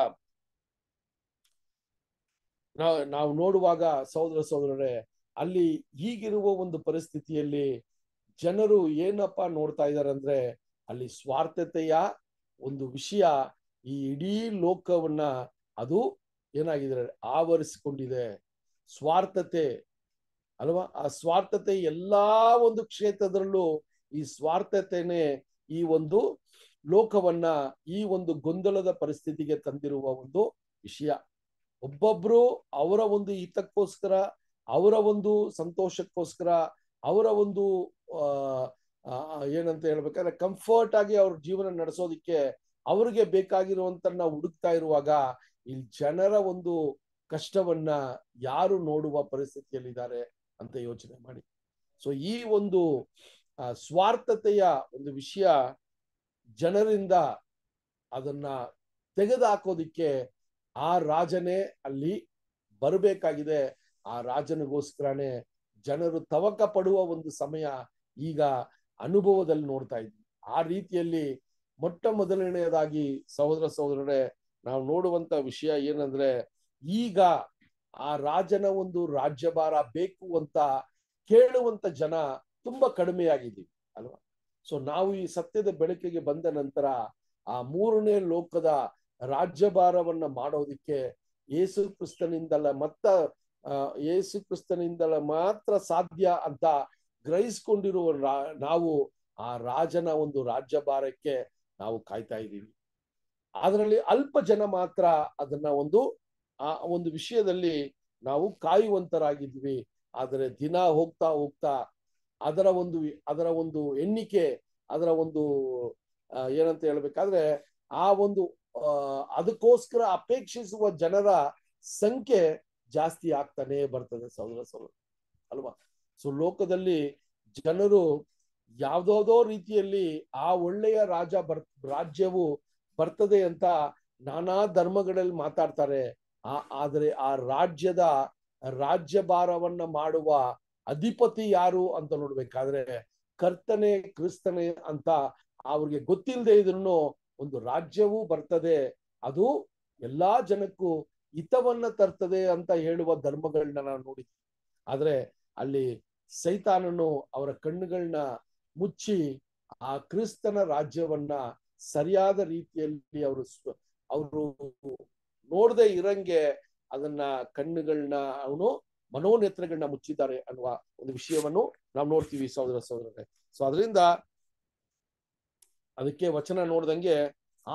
ನಾವು ನಾವು ನೋಡುವಾಗ ಸಹೋದರ ಸಹೋದರರೇ ಅಲ್ಲಿ ಈಗಿರುವ ಒಂದು ಪರಿಸ್ಥಿತಿಯಲ್ಲಿ ಜನರು ಏನಪ್ಪ ನೋಡ್ತಾ ಇದ್ದಾರೆ ಅಂದ್ರೆ ಅಲ್ಲಿ ಸ್ವಾರ್ಥತೆಯ ಒಂದು ವಿಷಯ ಈ ಇಡೀ ಲೋಕವನ್ನ ಅದು ಏನಾಗಿದೆ ಆವರಿಸಿಕೊಂಡಿದೆ ಸ್ವಾರ್ಥತೆ ಅಲ್ವಾ ಆ ಸ್ವಾರ್ಥತೆ ಎಲ್ಲಾ ಒಂದು ಕ್ಷೇತ್ರದಲ್ಲೂ ಈ ಸ್ವಾರ್ಥತೆನೆ ಈ ಒಂದು ಲೋಕವನ್ನ ಈ ಒಂದು ಗೊಂದಲದ ಪರಿಸ್ಥಿತಿಗೆ ತಂದಿರುವ ಒಂದು ವಿಷಯ ಒಬ್ಬೊಬ್ರು ಅವರ ಒಂದು ಹಿತಕ್ಕೋಸ್ಕರ ಅವರ ಒಂದು ಸಂತೋಷಕ್ಕೋಸ್ಕರ ಅವರ ಒಂದು ಏನಂತ ಹೇಳ್ಬೇಕಾದ್ರೆ ಕಂಫರ್ಟ್ ಆಗಿ ಅವ್ರ ಜೀವನ ನಡೆಸೋದಿಕ್ಕೆ ಅವ್ರಿಗೆ ಬೇಕಾಗಿರುವಂತ ಹುಡುಕ್ತಾ ಇರುವಾಗ ಇಲ್ಲಿ ಜನರ ಒಂದು ಕಷ್ಟವನ್ನ ಯಾರು ನೋಡುವ ಪರಿಸ್ಥಿತಿಯಲ್ಲಿದ್ದಾರೆ ಅಂತ ಯೋಚನೆ ಮಾಡಿ ಸೊ ಈ ಒಂದು ಸ್ವಾರ್ಥತೆಯ ಒಂದು ವಿಷಯ ಜನರಿಂದ ಅದನ್ನ ತೆಗೆದುಹಾಕೋದಿಕ್ಕೆ ಆ ರಾಜನೇ ಅಲ್ಲಿ ಬರಬೇಕಾಗಿದೆ ಆ ರಾಜನಿಗೋಸ್ಕರನೇ ಜನರು ತವಕ ಪಡುವ ಒಂದು ಸಮಯ ಈಗ ಅನುಭವದಲ್ಲಿ ನೋಡ್ತಾ ಇದ್ವಿ ಆ ರೀತಿಯಲ್ಲಿ ಮೊಟ್ಟ ಮೊದಲನೆಯದಾಗಿ ಸಹೋದರ ಸಹೋದರರೇ ನಾವು ನೋಡುವಂತ ವಿಷಯ ಏನಂದ್ರೆ ಈಗ ಆ ರಾಜನ ಒಂದು ರಾಜ್ಯಭಾರ ಬೇಕು ಅಂತ ಕೇಳುವಂತ ಜನ ತುಂಬಾ ಕಡಿಮೆಯಾಗಿದ್ದೀವಿ ಅಲ್ವಾ ಸೊ ನಾವು ಈ ಸತ್ಯದ ಬೆಳಕಿಗೆ ಬಂದ ನಂತರ ಆ ಮೂರನೇ ಲೋಕದ ರಾಜ್ಯಭಾರವನ್ನ ಮಾಡೋದಿಕ್ಕೆ ಯೇಸು ಕ್ರಿಸ್ತನಿಂದಲೇ ಮತ್ತ ಯೇಸು ಕ್ರಿಸ್ತನಿಂದಲ ಮಾತ್ರ ಸಾಧ್ಯ ಅಂತ ಗ್ರಹಿಸ್ಕೊಂಡಿರುವ ನಾವು ಆ ರಾಜನ ಒಂದು ರಾಜ್ಯಭಾರಕ್ಕೆ ನಾವು ಕಾಯ್ತಾ ಇದ್ದೀವಿ ಅದರಲ್ಲಿ ಅಲ್ಪ ಜನ ಮಾತ್ರ ಅದನ್ನ ಒಂದು ಆ ಒಂದು ವಿಷಯದಲ್ಲಿ ನಾವು ಕಾಯುವಂತರಾಗಿದ್ವಿ ಆದರೆ ದಿನ ಹೋಗ್ತಾ ಹೋಗ್ತಾ ಅದರ ಒಂದು ಅದರ ಒಂದು ಎಣ್ಣಿಕೆ ಅದರ ಒಂದು ಏನಂತ ಹೇಳ್ಬೇಕಾದ್ರೆ ಆ ಒಂದು ಅದಕ್ಕೋಸ್ಕರ ಅಪೇಕ್ಷಿಸುವ ಜನರ ಸಂಖ್ಯೆ ಜಾಸ್ತಿ ಆಗ್ತಾನೆ ಬರ್ತದೆ ಸಹೋದರ ಸಹೋದರ ಅಲ್ವಾ ಸೊ ಲೋಕದಲ್ಲಿ ಜನರು ಯಾವ್ದೋದೋ ರೀತಿಯಲ್ಲಿ ಆ ಒಳ್ಳೆಯ ರಾಜ ಬರ್ ರಾಜ್ಯವು ಬರ್ತದೆ ಅಂತ ನಾನಾ ಧರ್ಮಗಳಲ್ಲಿ ಮಾತಾಡ್ತಾರೆ ಆ ಆದರೆ ಆ ರಾಜ್ಯದ ರಾಜ್ಯಭಾರವನ್ನ ಮಾಡುವ ಅಧಿಪತಿ ಯಾರು ಅಂತ ನೋಡ್ಬೇಕಾದ್ರೆ ಕರ್ತನೆ ಕ್ರಿಸ್ತನೆ ಅಂತ ಅವ್ರಿಗೆ ಗೊತ್ತಿಲ್ಲದೆ ಇದನ್ನು ಒಂದು ರಾಜ್ಯವೂ ಬರ್ತದೆ ಅದು ಎಲ್ಲಾ ಜನಕ್ಕೂ ಹಿತವನ್ನ ತರ್ತದೆ ಅಂತ ಹೇಳುವ ಧರ್ಮಗಳನ್ನ ನಾವು ನೋಡಿದ್ವಿ ಆದ್ರೆ ಅಲ್ಲಿ ಸೈತಾನನು ಅವರ ಕಣ್ಣುಗಳನ್ನ ಮುಚ್ಚಿ ಆ ಕ್ರಿಸ್ತನ ರಾಜ್ಯವನ್ನ ಸರಿಯಾದ ರೀತಿಯಲ್ಲಿ ಅವರು ಅವರು ನೋಡದೆ ಇರಂಗೆ ಅದನ್ನ ಕಣ್ಣುಗಳನ್ನ ಅವನು ಮನೋನೇತ್ರಗಳನ್ನ ಮುಚ್ಚಿದ್ದಾರೆ ಅನ್ನುವ ಒಂದು ವಿಷಯವನ್ನು ನಾವು ನೋಡ್ತೀವಿ ಸಹೋದರ ಸಹೋದರರೇ ಸೊ ಅದರಿಂದ ಅದಕ್ಕೆ ವಚನ ನೋಡ್ದಂಗೆ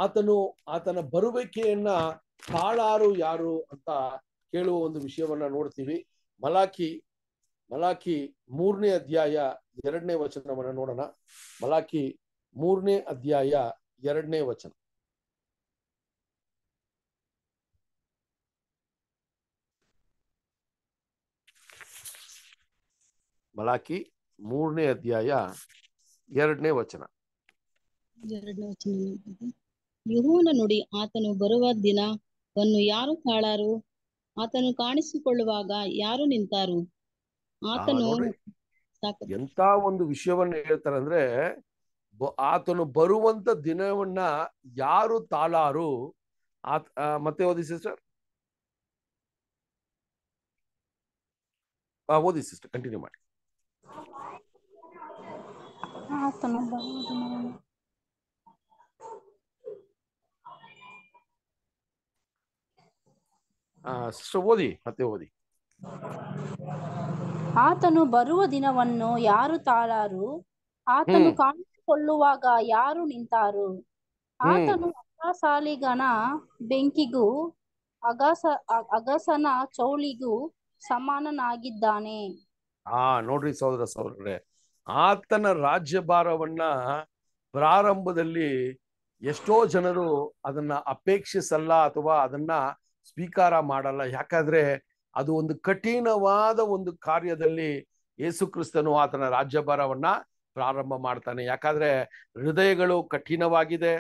ಆತನು ಆತನ ಬರುವಿಕೆಯನ್ನ ಕಾಳಾರು ಯಾರು ಅಂತ ಕೇಳುವ ಒಂದು ವಿಷಯವನ್ನ ನೋಡ್ತೀವಿ ಮಲಾಖಿ ಮಲಾಖಿ ಮೂರನೇ ಅಧ್ಯಾಯ ಎರಡನೇ ವಚನವನ್ನ ನೋಡೋಣ ಮಲಾಖಿ ಮೂರನೇ ಅಧ್ಯಾಯ ಎರಡನೇ ವಚನ ಮಲಾಖಿ ಮೂರನೇ ಅಧ್ಯಾಯ ಎರಡನೇ ವಚನ ಎರಡನೇ ವಚನ ಯಹೋನ ನುಡಿ ಆತನು ಬರುವ ದಿನವನ್ನು ಯಾರು ಕಾಳಾರು ಆತನು ಕಾಣಿಸಿಕೊಳ್ಳುವಾಗ ಯಾರು ನಿಂತಾರು ಆತನು ಎಂತ ಒಂದು ವಿಷಯವನ್ನ ಹೇಳ್ತಾರೆ ಅಂದ್ರೆ ಆತನು ಬರುವಂತ ದಿನವನ್ನ ಯಾರು ತಾಳಾರು ಆತ ಮತ್ತೆ ಓದಿ ಸಿಸ್ಟರ್ ಓದಿ ಸಿಸ್ಟರ್ ಕಂಟಿನ್ಯೂ ಮಾಡಿ ಓದಿ ಮತ್ತೆ ಓದಿ ಆತನು ಬರುವ ದಿನವನ್ನು ಯಾರು ತಾಳಾರು ಆತನು ಕಾಣಿಸಿಕೊಳ್ಳುವಾಗ ಯಾರು ನಿಂತಾರು ಆತನು ಅಗಸಾಲಿಗನ ಬೆಂಕಿಗೂ ಅಗಸ ಅಗಸನ ಚೌಳಿಗೂ ಸಮಾನನಾಗಿದ್ದಾನೆ ಆ ನೋಡ್ರಿ ಸಹೋದರ ಸಹೋದರೇ ಆತನ ರಾಜ್ಯಭಾರವನ್ನ ಪ್ರಾರಂಭದಲ್ಲಿ ಎಷ್ಟೋ ಜನರು ಅದನ್ನ ಅಪೇಕ್ಷಿಸಲ್ಲ ಅಥವಾ ಅದನ್ನ ಸ್ವೀಕಾರ ಮಾಡಲ್ಲ ಯಾಕಂದ್ರೆ ಅದು ಒಂದು ಕಠಿಣವಾದ ಒಂದು ಕಾರ್ಯದಲ್ಲಿ ಯೇಸುಕ್ರಿಸ್ತನು ಕ್ರಿಸ್ತನು ಆತನ ರಾಜ್ಯಭಾರವನ್ನ ಪ್ರಾರಂಭ ಮಾಡ್ತಾನೆ ಯಾಕಂದ್ರೆ ಹೃದಯಗಳು ಕಠಿಣವಾಗಿದೆ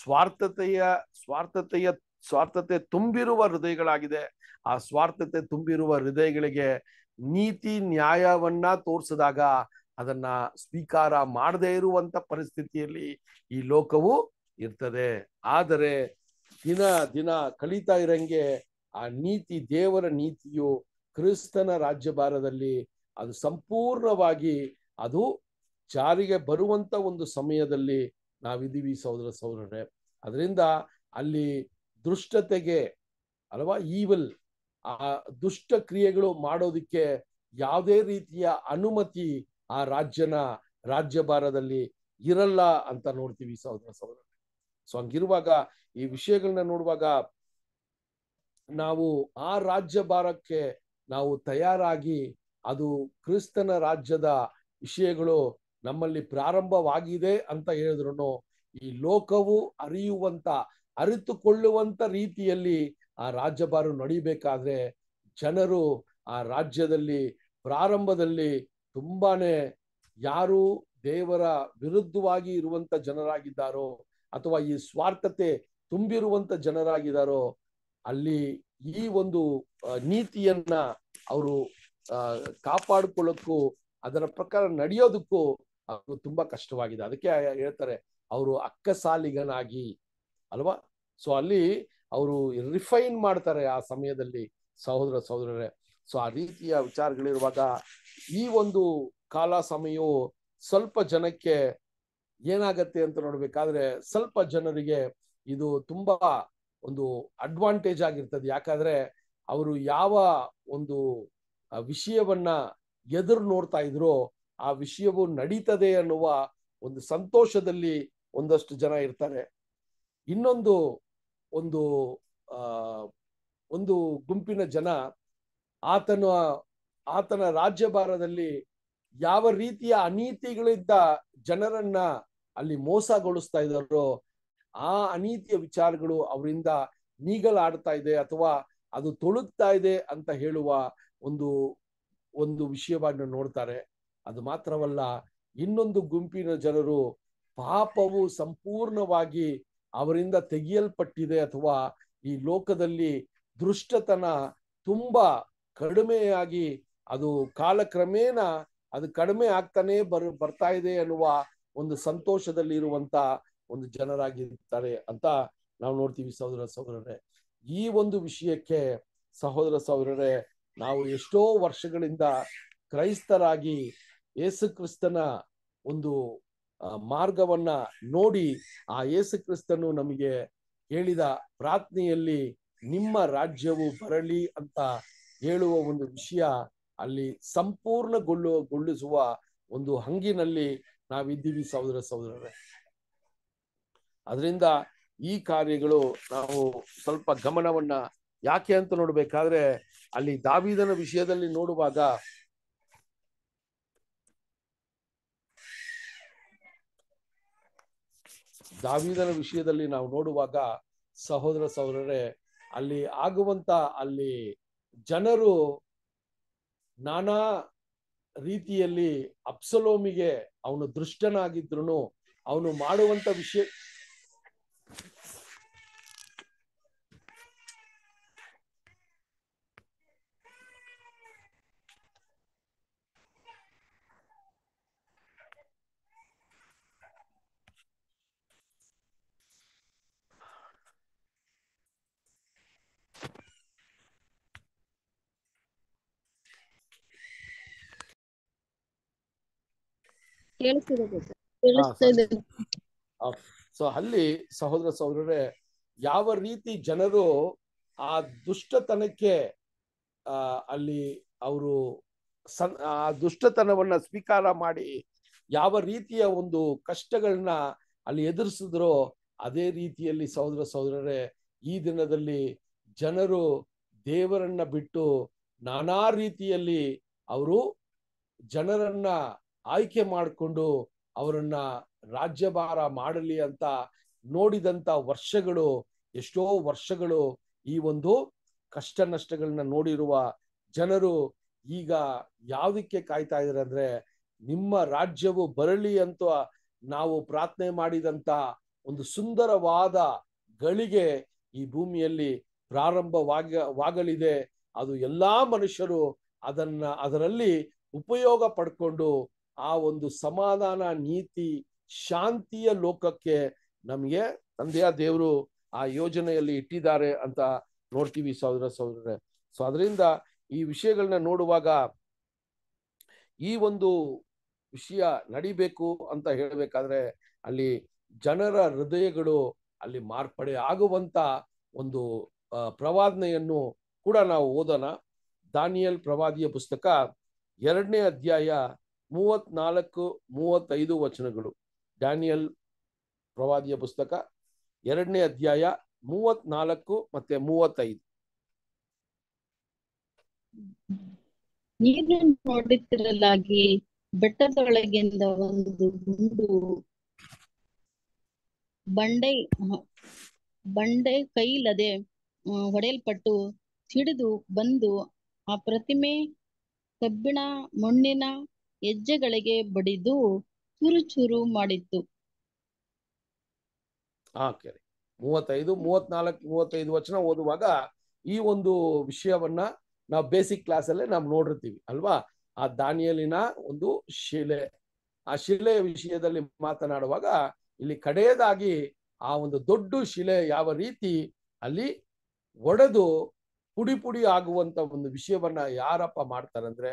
ಸ್ವಾರ್ಥತೆಯ ಸ್ವಾರ್ಥತೆಯ ಸ್ವಾರ್ಥತೆ ತುಂಬಿರುವ ಹೃದಯಗಳಾಗಿದೆ ಆ ಸ್ವಾರ್ಥತೆ ತುಂಬಿರುವ ಹೃದಯಗಳಿಗೆ ನೀತಿ ನ್ಯಾಯವನ್ನ ತೋರಿಸಿದಾಗ ಅದನ್ನ ಸ್ವೀಕಾರ ಮಾಡದೇ ಇರುವಂತ ಪರಿಸ್ಥಿತಿಯಲ್ಲಿ ಈ ಲೋಕವು ಇರ್ತದೆ ಆದರೆ ದಿನ ದಿನ ಕಲಿತಾ ಇರಂಗೆ ಆ ನೀತಿ ದೇವರ ನೀತಿಯು ಕ್ರಿಸ್ತನ ರಾಜ್ಯಭಾರದಲ್ಲಿ ಅದು ಸಂಪೂರ್ಣವಾಗಿ ಅದು ಜಾರಿಗೆ ಬರುವಂತ ಒಂದು ಸಮಯದಲ್ಲಿ ನಾವಿದ್ದೀವಿ ಸಹೋದರ ಸಹೋದರರೇ ಅದರಿಂದ ಅಲ್ಲಿ ದುಷ್ಟತೆಗೆ ಅಲ್ವಾ ಈವಲ್ ಆ ದುಷ್ಟ ಕ್ರಿಯೆಗಳು ಮಾಡೋದಿಕ್ಕೆ ಯಾವುದೇ ರೀತಿಯ ಅನುಮತಿ ಆ ರಾಜ್ಯನ ರಾಜ್ಯಭಾರದಲ್ಲಿ ಇರಲ್ಲ ಅಂತ ನೋಡ್ತೀವಿ ಸಹೋದರ ಸಹೋದರ ಸೊ ಹಂಗಿರುವಾಗ ಈ ವಿಷಯಗಳನ್ನ ನೋಡುವಾಗ ನಾವು ಆ ರಾಜ್ಯಭಾರಕ್ಕೆ ನಾವು ತಯಾರಾಗಿ ಅದು ಕ್ರಿಸ್ತನ ರಾಜ್ಯದ ವಿಷಯಗಳು ನಮ್ಮಲ್ಲಿ ಪ್ರಾರಂಭವಾಗಿದೆ ಅಂತ ಹೇಳಿದ್ರು ಈ ಲೋಕವು ಅರಿಯುವಂತ ಅರಿತುಕೊಳ್ಳುವಂತ ರೀತಿಯಲ್ಲಿ ಆ ರಾಜ್ಯಭಾರ ನಡಿಬೇಕಾದ್ರೆ ಜನರು ಆ ರಾಜ್ಯದಲ್ಲಿ ಪ್ರಾರಂಭದಲ್ಲಿ ತುಂಬಾನೇ ಯಾರು ದೇವರ ವಿರುದ್ಧವಾಗಿ ಇರುವಂತ ಜನರಾಗಿದ್ದಾರೋ ಅಥವಾ ಈ ಸ್ವಾರ್ಥತೆ ತುಂಬಿರುವಂತ ಜನರಾಗಿದ್ದಾರೋ ಅಲ್ಲಿ ಈ ಒಂದು ನೀತಿಯನ್ನ ಅವರು ಕಾಪಾಡಿಕೊಳ್ಳೋಕ್ಕೂ ಅದರ ಪ್ರಕಾರ ನಡೆಯೋದಕ್ಕೂ ಅವರು ತುಂಬಾ ಕಷ್ಟವಾಗಿದೆ ಅದಕ್ಕೆ ಹೇಳ್ತಾರೆ ಅವರು ಅಕ್ಕ ಸಾಲಿಗನಾಗಿ ಅಲ್ವಾ ಸೊ ಅಲ್ಲಿ ಅವರು ರಿಫೈನ್ ಮಾಡ್ತಾರೆ ಆ ಸಮಯದಲ್ಲಿ ಸಹೋದರ ಸಹೋದರರೇ ಸೊ ಆ ರೀತಿಯ ವಿಚಾರಗಳಿರುವಾಗ ಈ ಒಂದು ಕಾಲ ಸಮಯವು ಸ್ವಲ್ಪ ಜನಕ್ಕೆ ಏನಾಗತ್ತೆ ಅಂತ ನೋಡ್ಬೇಕಾದ್ರೆ ಸ್ವಲ್ಪ ಜನರಿಗೆ ಇದು ತುಂಬಾ ಒಂದು ಅಡ್ವಾಂಟೇಜ್ ಆಗಿರ್ತದೆ ಯಾಕಂದ್ರೆ ಅವರು ಯಾವ ಒಂದು ವಿಷಯವನ್ನ ಎದುರು ನೋಡ್ತಾ ಇದ್ರು ಆ ವಿಷಯವು ನಡೀತದೆ ಅನ್ನುವ ಒಂದು ಸಂತೋಷದಲ್ಲಿ ಒಂದಷ್ಟು ಜನ ಇರ್ತಾರೆ ಇನ್ನೊಂದು ಒಂದು ಆ ಒಂದು ಗುಂಪಿನ ಜನ ಆತನ ಆತನ ರಾಜ್ಯಭಾರದಲ್ಲಿ ಯಾವ ರೀತಿಯ ಅನೀತಿಗಳಿದ್ದ ಜನರನ್ನ ಅಲ್ಲಿ ಮೋಸಗೊಳಿಸ್ತಾ ಇದ್ದಾರೋ ಆ ಅನೀತಿಯ ವಿಚಾರಗಳು ಅವರಿಂದ ನೀಗಲಾಡ್ತಾ ಇದೆ ಅಥವಾ ಅದು ತೊಳುಕ್ತಾ ಇದೆ ಅಂತ ಹೇಳುವ ಒಂದು ಒಂದು ವಿಷಯವನ್ನು ನೋಡ್ತಾರೆ ಅದು ಮಾತ್ರವಲ್ಲ ಇನ್ನೊಂದು ಗುಂಪಿನ ಜನರು ಪಾಪವು ಸಂಪೂರ್ಣವಾಗಿ ಅವರಿಂದ ತೆಗೆಯಲ್ಪಟ್ಟಿದೆ ಅಥವಾ ಈ ಲೋಕದಲ್ಲಿ ದೃಷ್ಟತನ ತುಂಬಾ ಕಡಿಮೆಯಾಗಿ ಅದು ಕಾಲಕ್ರಮೇಣ ಅದು ಕಡಿಮೆ ಆಗ್ತಾನೆ ಬರ್ ಬರ್ತಾ ಇದೆ ಅನ್ನುವ ಒಂದು ಸಂತೋಷದಲ್ಲಿ ಇರುವಂತ ಒಂದು ಜನರಾಗಿರ್ತಾರೆ ಅಂತ ನಾವು ನೋಡ್ತೀವಿ ಸಹೋದರ ಸಹೋದರರೇ ಈ ಒಂದು ವಿಷಯಕ್ಕೆ ಸಹೋದರ ಸಹೋದರರೇ ನಾವು ಎಷ್ಟೋ ವರ್ಷಗಳಿಂದ ಕ್ರೈಸ್ತರಾಗಿ ಯೇಸು ಕ್ರಿಸ್ತನ ಒಂದು ಮಾರ್ಗವನ್ನ ನೋಡಿ ಆ ಯೇಸು ಕ್ರಿಸ್ತನು ನಮಗೆ ಹೇಳಿದ ಪ್ರಾರ್ಥನೆಯಲ್ಲಿ ನಿಮ್ಮ ರಾಜ್ಯವು ಬರಲಿ ಅಂತ ಹೇಳುವ ಒಂದು ವಿಷಯ ಅಲ್ಲಿ ಸಂಪೂರ್ಣಗೊಳ್ಳುವ ಗೊಳ್ಳಿಸುವ ಒಂದು ಹಂಗಿನಲ್ಲಿ ನಾವಿದ್ದೀವಿ ಸಹೋದರ ಸಹೋದರರೇ ಅದರಿಂದ ಈ ಕಾರ್ಯಗಳು ನಾವು ಸ್ವಲ್ಪ ಗಮನವನ್ನ ಯಾಕೆ ಅಂತ ನೋಡ್ಬೇಕಾದ್ರೆ ಅಲ್ಲಿ ದಾವಿದನ ವಿಷಯದಲ್ಲಿ ನೋಡುವಾಗ ದಾವಿದನ ವಿಷಯದಲ್ಲಿ ನಾವು ನೋಡುವಾಗ ಸಹೋದರ ಸಹೋದರರೇ ಅಲ್ಲಿ ಆಗುವಂತ ಅಲ್ಲಿ ಜನರು ನಾನಾ ರೀತಿಯಲ್ಲಿ ಅಪ್ಸಲೋಮಿಗೆ ಅವನು ದುಷ್ಟನಾಗಿದ್ರು ಅವನು ಮಾಡುವಂತ ವಿಷಯ ಸೊ ಅಲ್ಲಿ ಸಹೋದರ ಸಹೋದರರೇ ಯಾವ ರೀತಿ ಜನರು ಆ ದುಷ್ಟತನಕ್ಕೆ ಅಲ್ಲಿ ಅವರು ಆ ದುಷ್ಟತನವನ್ನ ಸ್ವೀಕಾರ ಮಾಡಿ ಯಾವ ರೀತಿಯ ಒಂದು ಕಷ್ಟಗಳನ್ನ ಅಲ್ಲಿ ಎದುರಿಸಿದ್ರು ಅದೇ ರೀತಿಯಲ್ಲಿ ಸಹೋದರ ಸಹೋದರರೇ ಈ ದಿನದಲ್ಲಿ ಜನರು ದೇವರನ್ನ ಬಿಟ್ಟು ನಾನಾ ರೀತಿಯಲ್ಲಿ ಅವರು ಜನರನ್ನ ಆಯ್ಕೆ ಮಾಡಿಕೊಂಡು ಅವರನ್ನ ರಾಜ್ಯಭಾರ ಮಾಡಲಿ ಅಂತ ನೋಡಿದಂತ ವರ್ಷಗಳು ಎಷ್ಟೋ ವರ್ಷಗಳು ಈ ಒಂದು ಕಷ್ಟ ನಷ್ಟಗಳನ್ನ ನೋಡಿರುವ ಜನರು ಈಗ ಯಾವುದಕ್ಕೆ ಕಾಯ್ತಾ ಇದಾರೆ ಅಂದ್ರೆ ನಿಮ್ಮ ರಾಜ್ಯವು ಬರಲಿ ಅಂತ ನಾವು ಪ್ರಾರ್ಥನೆ ಮಾಡಿದಂತ ಒಂದು ಸುಂದರವಾದ ಗಳಿಗೆ ಈ ಭೂಮಿಯಲ್ಲಿ ಪ್ರಾರಂಭವಾಗ ವಾಗಲಿದೆ ಅದು ಎಲ್ಲಾ ಮನುಷ್ಯರು ಅದನ್ನ ಅದರಲ್ಲಿ ಉಪಯೋಗ ಪಡ್ಕೊಂಡು ಆ ಒಂದು ಸಮಾಧಾನ ನೀತಿ ಶಾಂತಿಯ ಲೋಕಕ್ಕೆ ನಮಗೆ ತಂದೆಯ ದೇವರು ಆ ಯೋಜನೆಯಲ್ಲಿ ಇಟ್ಟಿದ್ದಾರೆ ಅಂತ ನೋಡ್ತೀವಿ ಸಹೋದರ ಸಹೋದರರೇ ಸೊ ಅದರಿಂದ ಈ ವಿಷಯಗಳನ್ನ ನೋಡುವಾಗ ಈ ಒಂದು ವಿಷಯ ನಡಿಬೇಕು ಅಂತ ಹೇಳಬೇಕಾದ್ರೆ ಅಲ್ಲಿ ಜನರ ಹೃದಯಗಳು ಅಲ್ಲಿ ಮಾರ್ಪಡೆ ಆಗುವಂತ ಒಂದು ಪ್ರವಾದನೆಯನ್ನು ಕೂಡ ನಾವು ಓದೋಣ ದಾನಿಯಲ್ ಪ್ರವಾದಿಯ ಪುಸ್ತಕ ಎರಡನೇ ಅಧ್ಯಾಯ ಮೂವತ್ನಾಲ್ಕು ಮೂವತ್ತೈದು ವಚನಗಳು ಡ್ಯಾನಿಯಲ್ ಪ್ರವಾದಿಯ ಪುಸ್ತಕ ಎರಡನೇ ಅಧ್ಯಾಯ ಮೂವತ್ನಾಲ್ಕು ಮತ್ತೆ ಮೂವತ್ತೈದು ನೀನು ನೋಡುತ್ತಿರಲಾಗಿ ಬೆಟ್ಟದೊಳಗಿಂದ ಒಂದು ಗುಂಡು ಬಂಡೆ ಬಂಡೆ ಕೈಲದೆ ಹೊಡೆಯಲ್ಪಟ್ಟು ಸಿಡಿದು ಬಂದು ಆ ಪ್ರತಿಮೆ ಕಬ್ಬಿಣ ಮಣ್ಣಿನ ಹೆಜ್ಜೆಗಳಿಗೆ ಬಡಿದು ಚುರುಚುರು ಮಾಡಿತ್ತು ಮೂವತ್ತೈದು ಮೂವತ್ನಾಲ್ಕು ಮೂವತ್ತೈದು ವಚನ ಓದುವಾಗ ಈ ಒಂದು ವಿಷಯವನ್ನ ನಾವು ಬೇಸಿಕ್ ಕ್ಲಾಸ್ ಅಲ್ಲೇ ನಾವು ನೋಡಿರ್ತೀವಿ ಅಲ್ವಾ ಆ ದಾನಿಯಲ್ಲಿನ ಒಂದು ಶಿಲೆ ಆ ಶಿಲೆಯ ವಿಷಯದಲ್ಲಿ ಮಾತನಾಡುವಾಗ ಇಲ್ಲಿ ಕಡೆಯದಾಗಿ ಆ ಒಂದು ದೊಡ್ಡ ಶಿಲೆ ಯಾವ ರೀತಿ ಅಲ್ಲಿ ಒಡೆದು ಪುಡಿ ಪುಡಿ ಆಗುವಂತ ಒಂದು ವಿಷಯವನ್ನ ಯಾರಪ್ಪ ಮಾಡ್ತಾರಂದ್ರೆ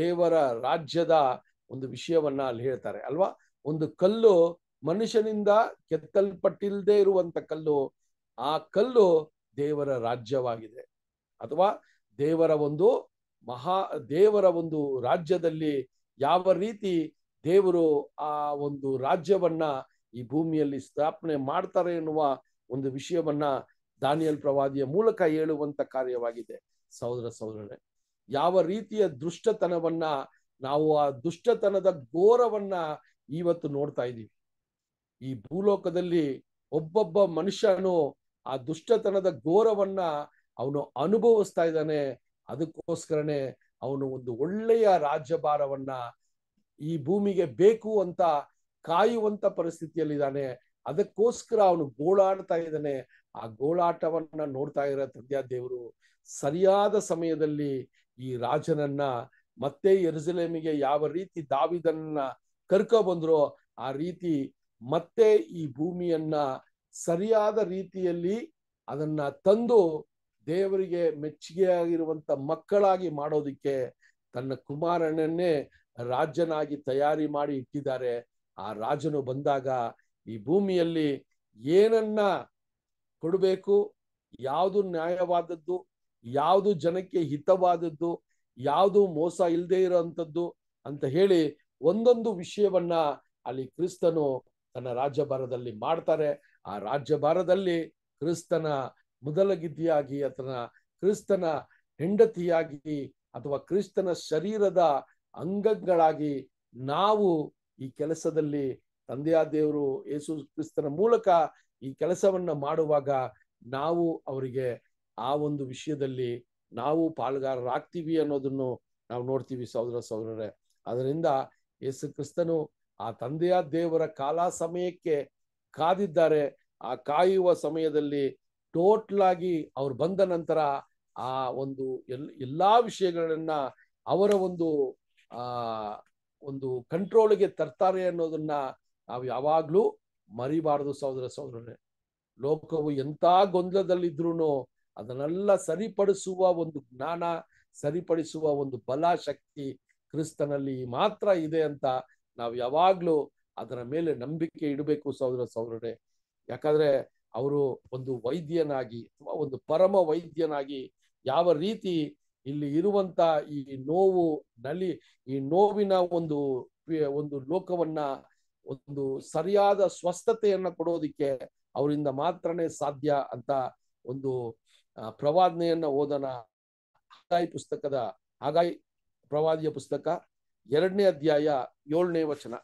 ದೇವರ ರಾಜ್ಯದ ಒಂದು ವಿಷಯವನ್ನ ಅಲ್ಲಿ ಹೇಳ್ತಾರೆ ಅಲ್ವಾ ಒಂದು ಕಲ್ಲು ಮನುಷ್ಯನಿಂದ ಕೆತ್ತಲ್ಪಟ್ಟಿಲ್ಲದೆ ಇರುವಂತ ಕಲ್ಲು ಆ ಕಲ್ಲು ದೇವರ ರಾಜ್ಯವಾಗಿದೆ ಅಥವಾ ದೇವರ ಒಂದು ಮಹಾ ದೇವರ ಒಂದು ರಾಜ್ಯದಲ್ಲಿ ಯಾವ ರೀತಿ ದೇವರು ಆ ಒಂದು ರಾಜ್ಯವನ್ನ ಈ ಭೂಮಿಯಲ್ಲಿ ಸ್ಥಾಪನೆ ಮಾಡ್ತಾರೆ ಎನ್ನುವ ಒಂದು ವಿಷಯವನ್ನ ದಾನಿಯಲ್ ಪ್ರವಾದಿಯ ಮೂಲಕ ಹೇಳುವಂತ ಕಾರ್ಯವಾಗಿದೆ ಸಹೋದರ ಸಹೋದರೇ ಯಾವ ರೀತಿಯ ದುಷ್ಟತನವನ್ನ ನಾವು ಆ ದುಷ್ಟತನದ ಘೋರವನ್ನ ಇವತ್ತು ನೋಡ್ತಾ ಇದ್ದೀವಿ ಈ ಭೂಲೋಕದಲ್ಲಿ ಒಬ್ಬೊಬ್ಬ ಮನುಷ್ಯನು ಆ ದುಷ್ಟತನದ ಘೋರವನ್ನ ಅವನು ಅನುಭವಿಸ್ತಾ ಇದ್ದಾನೆ ಅದಕ್ಕೋಸ್ಕರನೇ ಅವನು ಒಂದು ಒಳ್ಳೆಯ ರಾಜ್ಯಭಾರವನ್ನ ಈ ಭೂಮಿಗೆ ಬೇಕು ಅಂತ ಕಾಯುವಂತ ಪರಿಸ್ಥಿತಿಯಲ್ಲಿದ್ದಾನೆ ಅದಕ್ಕೋಸ್ಕರ ಅವನು ಗೋಳಾಡ್ತಾ ಇದ್ದಾನೆ ಆ ಗೋಳಾಟವನ್ನ ನೋಡ್ತಾ ಇರೋ ತಂದೆಯ ದೇವರು ಸರಿಯಾದ ಸಮಯದಲ್ಲಿ ಈ ರಾಜನನ್ನ ಮತ್ತೆ ಎರುಸಲೇಮಿಗೆ ಯಾವ ರೀತಿ ದಾವಿದನ್ನ ಕರ್ಕೊ ಬಂದ್ರೋ ಆ ರೀತಿ ಮತ್ತೆ ಈ ಭೂಮಿಯನ್ನ ಸರಿಯಾದ ರೀತಿಯಲ್ಲಿ ಅದನ್ನ ತಂದು ದೇವರಿಗೆ ಮೆಚ್ಚುಗೆಯಾಗಿರುವಂತ ಮಕ್ಕಳಾಗಿ ಮಾಡೋದಿಕ್ಕೆ ತನ್ನ ಕುಮಾರನನ್ನೇ ರಾಜನಾಗಿ ತಯಾರಿ ಮಾಡಿ ಇಟ್ಟಿದ್ದಾರೆ ಆ ರಾಜನು ಬಂದಾಗ ಈ ಭೂಮಿಯಲ್ಲಿ ಏನನ್ನ ಕೊಡಬೇಕು ಯಾವುದು ನ್ಯಾಯವಾದದ್ದು ಯಾವುದು ಜನಕ್ಕೆ ಹಿತವಾದದ್ದು ಯಾವುದು ಮೋಸ ಇಲ್ಲದೆ ಇರೋಂಥದ್ದು ಅಂತ ಹೇಳಿ ಒಂದೊಂದು ವಿಷಯವನ್ನ ಅಲ್ಲಿ ಕ್ರಿಸ್ತನು ತನ್ನ ರಾಜ್ಯಭಾರದಲ್ಲಿ ಮಾಡ್ತಾರೆ ಆ ರಾಜ್ಯಭಾರದಲ್ಲಿ ಕ್ರಿಸ್ತನ ಮೊದಲಗಿದ್ದಿಯಾಗಿ ಅಥವಾ ಕ್ರಿಸ್ತನ ಹೆಂಡತಿಯಾಗಿ ಅಥವಾ ಕ್ರಿಸ್ತನ ಶರೀರದ ಅಂಗಗಳಾಗಿ ನಾವು ಈ ಕೆಲಸದಲ್ಲಿ ತಂದೆಯ ದೇವರು ಯೇಸು ಕ್ರಿಸ್ತನ ಮೂಲಕ ಈ ಕೆಲಸವನ್ನ ಮಾಡುವಾಗ ನಾವು ಅವರಿಗೆ ಆ ಒಂದು ವಿಷಯದಲ್ಲಿ ನಾವು ಪಾಲ್ಗಾರರಾಗ್ತೀವಿ ಅನ್ನೋದನ್ನು ನಾವು ನೋಡ್ತೀವಿ ಸಹೋದರ ಸಹೋದರರೇ ಅದರಿಂದ ಯೇಸು ಕ್ರಿಸ್ತನು ಆ ತಂದೆಯ ದೇವರ ಕಾಲ ಸಮಯಕ್ಕೆ ಕಾದಿದ್ದಾರೆ ಆ ಕಾಯುವ ಸಮಯದಲ್ಲಿ ಟೋಟಲ್ ಆಗಿ ಅವ್ರು ಬಂದ ನಂತರ ಆ ಒಂದು ಎಲ್ ಎಲ್ಲಾ ವಿಷಯಗಳನ್ನ ಅವರ ಒಂದು ಆ ಒಂದು ಕಂಟ್ರೋಲ್ಗೆ ತರ್ತಾರೆ ಅನ್ನೋದನ್ನ ನಾವು ಯಾವಾಗ್ಲೂ ಮರಿಬಾರದು ಸಹೋದರ ಸಹೋದರರೇ ಲೋಕವು ಎಂಥ ಗೊಂದಲದಲ್ಲಿದ್ರೂ ಅದನ್ನೆಲ್ಲ ಸರಿಪಡಿಸುವ ಒಂದು ಜ್ಞಾನ ಸರಿಪಡಿಸುವ ಒಂದು ಬಲ ಶಕ್ತಿ ಕ್ರಿಸ್ತನಲ್ಲಿ ಮಾತ್ರ ಇದೆ ಅಂತ ನಾವು ಯಾವಾಗಲೂ ಅದರ ಮೇಲೆ ನಂಬಿಕೆ ಇಡಬೇಕು ಸಹೋದರ ಸಹೋದರೇ ಯಾಕಂದ್ರೆ ಅವರು ಒಂದು ವೈದ್ಯನಾಗಿ ಅಥವಾ ಒಂದು ಪರಮ ವೈದ್ಯನಾಗಿ ಯಾವ ರೀತಿ ಇಲ್ಲಿ ಇರುವಂತ ಈ ನೋವು ನಲಿ ಈ ನೋವಿನ ಒಂದು ಒಂದು ಲೋಕವನ್ನ ಒಂದು ಸರಿಯಾದ ಸ್ವಸ್ಥತೆಯನ್ನ ಕೊಡೋದಿಕ್ಕೆ ಅವರಿಂದ ಮಾತ್ರನೇ ಸಾಧ್ಯ ಅಂತ ಒಂದು ಪ್ರವಾದನೆಯನ್ನ ಓದನ ಹಾಗಾಯಿ ಪುಸ್ತಕದ ಹಾಗಾಯಿ ಪ್ರವಾದಿಯ ಪುಸ್ತಕ ಎರಡನೇ ಅಧ್ಯಾಯ ಏಳನೇ ವಚನ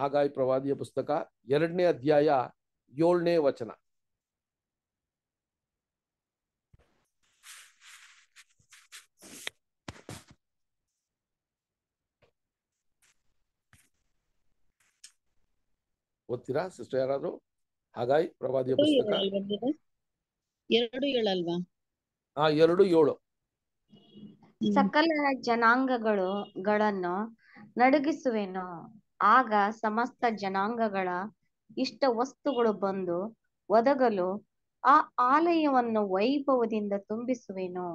ಹಾಗಾಯಿ ಪ್ರವಾದಿಯ ಪುಸ್ತಕ ಎರಡನೇ ಅಧ್ಯಾಯ ಏಳನೇ ವಚನ ಓದ್ತೀರಾ ಸಿಸ್ಟರ್ ಯಾರಾದ್ರೂ ಹಾಗಾಯಿ ಪ್ರವಾದಿಯ ಪುಸ್ತಕ ಎರಡು ಅಲ್ವಾ ಎರಡು ಏಳು ಸಕಲ ಜನಾಂಗಗಳು ಗಳನ್ನು ಆಗ ಸಮಸ್ತ ಜನಾಂಗಗಳ ಇಷ್ಟ ವಸ್ತುಗಳು ಬಂದು ಒದಗಲು ಆ ಆಲಯವನ್ನು ವೈಭವದಿಂದ ತುಂಬಿಸುವೆನು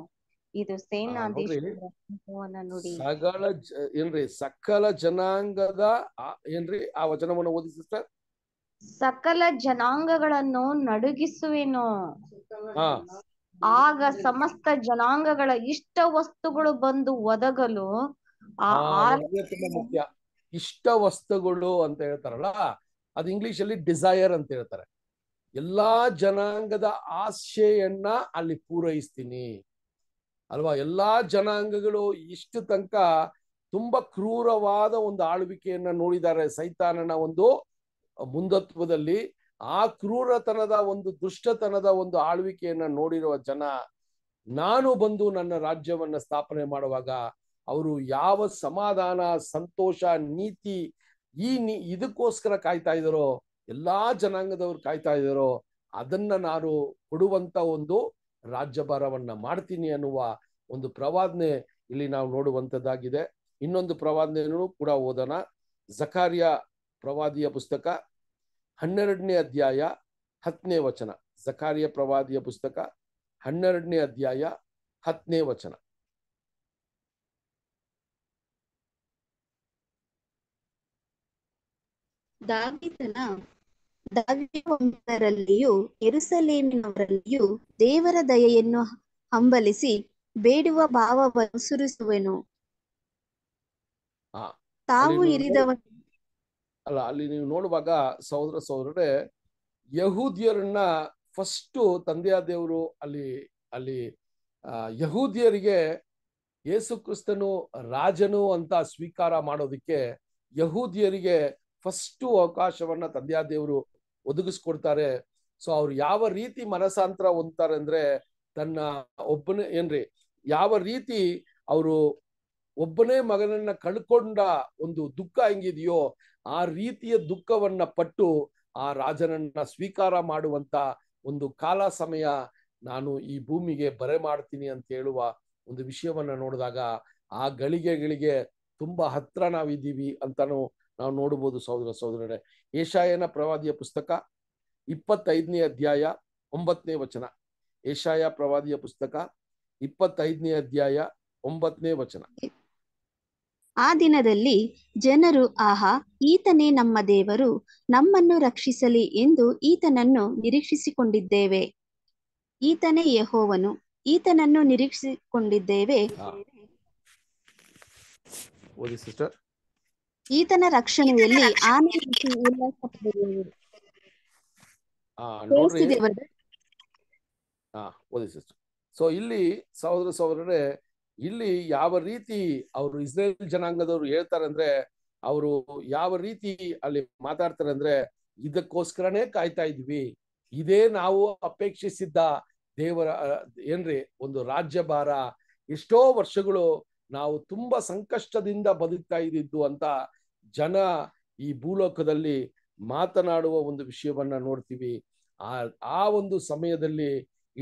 ಇದು ಸೇನಾಧೀಶನ ನುಡಿ ಸಕಲ ಏನ್ರಿ ಸಕಲ ಜನಾಂಗದ ಏನ್ರಿ ಆ ವಚನವನ್ನು ಓದಿಸ್ತಾರೆ ಸಕಲ ಜನಾಂಗಗಳನ್ನು ನಡುಗಿಸುವೆನು ಆಗ ಸಮಸ್ತ ಜನಾಂಗಗಳ ಇಷ್ಟ ವಸ್ತುಗಳು ಬಂದು ಒದಗಲು ಇಷ್ಟ ವಸ್ತುಗಳು ಅಂತ ಹೇಳ್ತಾರಲ್ಲ ಅದು ಇಂಗ್ಲಿಷ್ ಅಲ್ಲಿ ಡಿಸೈರ್ ಅಂತ ಹೇಳ್ತಾರೆ ಎಲ್ಲಾ ಜನಾಂಗದ ಆಶೆಯನ್ನ ಅಲ್ಲಿ ಪೂರೈಸ್ತೀನಿ ಅಲ್ವಾ ಎಲ್ಲಾ ಜನಾಂಗಗಳು ಇಷ್ಟು ತನಕ ತುಂಬಾ ಕ್ರೂರವಾದ ಒಂದು ಆಳ್ವಿಕೆಯನ್ನ ನೋಡಿದ್ದಾರೆ ಸೈತಾನನ ಒಂದು ಮುಂದತ್ವದಲ್ಲಿ ಆ ಕ್ರೂರತನದ ಒಂದು ದುಷ್ಟತನದ ಒಂದು ಆಳ್ವಿಕೆಯನ್ನ ನೋಡಿರುವ ಜನ ನಾನು ಬಂದು ನನ್ನ ರಾಜ್ಯವನ್ನ ಸ್ಥಾಪನೆ ಮಾಡುವಾಗ ಅವರು ಯಾವ ಸಮಾಧಾನ ಸಂತೋಷ ನೀತಿ ಈ ಇದಕ್ಕೋಸ್ಕರ ಕಾಯ್ತಾ ಇದ್ದಾರೋ ಎಲ್ಲಾ ಜನಾಂಗದವ್ರು ಕಾಯ್ತಾ ಇದ್ದಾರೋ ಅದನ್ನ ನಾನು ಕೊಡುವಂತ ಒಂದು ರಾಜ್ಯಭಾರವನ್ನ ಮಾಡ್ತೀನಿ ಅನ್ನುವ ಒಂದು ಪ್ರವಾದನೆ ಇಲ್ಲಿ ನಾವು ನೋಡುವಂತದ್ದಾಗಿದೆ ಇನ್ನೊಂದು ಪ್ರವಾದನೆಯನ್ನು ಕೂಡ ಓದೋಣ ಜಕಾರಿಯ ಪ್ರವಾದಿಯ ಪುಸ್ತಕ ಹನ್ನೆರಡನೇ ಅಧ್ಯಾಯ ಹತ್ತನೇ ವಚನ ಸಕಾರಿಯ ಪ್ರವಾದಿಯ ಪುಸ್ತಕ ಹನ್ನೆರಡನೇ ಅಧ್ಯಾಯ ಹತ್ತನೇ ವಚನ ದಾವಿದನ ಎರುಸಲೇಮಿನವರಲ್ಲಿಯೂ ದೇವರ ದಯೆಯನ್ನು ಹಂಬಲಿಸಿ ಬೇಡುವ ಭಾವವನ್ನು ಸುರಿಸುವೆನು ತಾವು ಇರಿದವನು ಅಲ್ಲ ಅಲ್ಲಿ ನೀವು ನೋಡುವಾಗ ಸಹೋದರ ಸಹೋದರರೇ ಯಹೂದಿಯರನ್ನ ಫಸ್ಟು ತಂದೆಯ ದೇವರು ಅಲ್ಲಿ ಅಲ್ಲಿ ಯಹೂದಿಯರಿಗೆ ಯೇಸು ಕ್ರಿಸ್ತನು ರಾಜನು ಅಂತ ಸ್ವೀಕಾರ ಮಾಡೋದಕ್ಕೆ ಯಹೂದಿಯರಿಗೆ ಫಸ್ಟು ಅವಕಾಶವನ್ನ ತಂದೆಯ ದೇವರು ಒದಗಿಸ್ಕೊಡ್ತಾರೆ ಸೊ ಅವ್ರು ಯಾವ ರೀತಿ ಮನಸಾಂತರ ಹೊಂದ್ತಾರೆ ಅಂದ್ರೆ ತನ್ನ ಒಬ್ಬನೇ ಏನ್ರಿ ಯಾವ ರೀತಿ ಅವರು ಒಬ್ಬನೇ ಮಗನನ್ನ ಕಳ್ಕೊಂಡ ಒಂದು ದುಃಖ ಹೆಂಗಿದೆಯೋ ಆ ರೀತಿಯ ದುಃಖವನ್ನ ಪಟ್ಟು ಆ ರಾಜನನ್ನ ಸ್ವೀಕಾರ ಮಾಡುವಂತ ಒಂದು ಕಾಲ ಸಮಯ ನಾನು ಈ ಭೂಮಿಗೆ ಬರೆ ಮಾಡ್ತೀನಿ ಅಂತ ಹೇಳುವ ಒಂದು ವಿಷಯವನ್ನ ನೋಡಿದಾಗ ಆ ಗಳಿಗೆಗಳಿಗೆ ತುಂಬಾ ಹತ್ರ ನಾವಿದ್ದೀವಿ ಅಂತಾನು ನಾವು ನೋಡಬಹುದು ಸಹೋದರ ಸಹೋದರರೇ ಏಷಾಯನ ಪ್ರವಾದಿಯ ಪುಸ್ತಕ ಇಪ್ಪತ್ತೈದನೇ ಅಧ್ಯಾಯ ಒಂಬತ್ತನೇ ವಚನ ಏಷಾಯ ಪ್ರವಾದಿಯ ಪುಸ್ತಕ ಇಪ್ಪತ್ತೈದನೇ ಅಧ್ಯಾಯ ಒಂಬತ್ತನೇ ವಚನ ಆ ದಿನದಲ್ಲಿ ಜನರು ಆಹಾ ಈತನೇ ನಮ್ಮ ದೇವರು ನಮ್ಮನ್ನು ರಕ್ಷಿಸಲಿ ಎಂದು ಈತನನ್ನು ನಿರೀಕ್ಷಿಸಿಕೊಂಡಿದ್ದೇವೆ ಈತನೇ ಯಹೋವನು ಈತನನ್ನು ನಿರೀಕ್ಷಿಸಿಕೊಂಡಿದ್ದೇವೆ ಈತನ ರಕ್ಷಣೆಯಲ್ಲಿ ಆನೆ ಸೊ ಇಲ್ಲಿ ಸಹೋದರ ಇಲ್ಲಿ ಯಾವ ರೀತಿ ಅವರು ಇಸ್ರೇಲ್ ಜನಾಂಗದವರು ಹೇಳ್ತಾರೆ ಅಂದ್ರೆ ಅವರು ಯಾವ ರೀತಿ ಅಲ್ಲಿ ಮಾತಾಡ್ತಾರೆ ಅಂದ್ರೆ ಇದಕ್ಕೋಸ್ಕರನೇ ಕಾಯ್ತಾ ಇದ್ವಿ ಇದೇ ನಾವು ಅಪೇಕ್ಷಿಸಿದ್ದ ದೇವರ ಏನ್ರಿ ಒಂದು ರಾಜ್ಯ ಭಾರ ಎಷ್ಟೋ ವರ್ಷಗಳು ನಾವು ತುಂಬಾ ಸಂಕಷ್ಟದಿಂದ ಬದುಕ್ತಾ ಇದ್ದಿದ್ದು ಅಂತ ಜನ ಈ ಭೂಲೋಕದಲ್ಲಿ ಮಾತನಾಡುವ ಒಂದು ವಿಷಯವನ್ನ ನೋಡ್ತೀವಿ ಆ ಆ ಒಂದು ಸಮಯದಲ್ಲಿ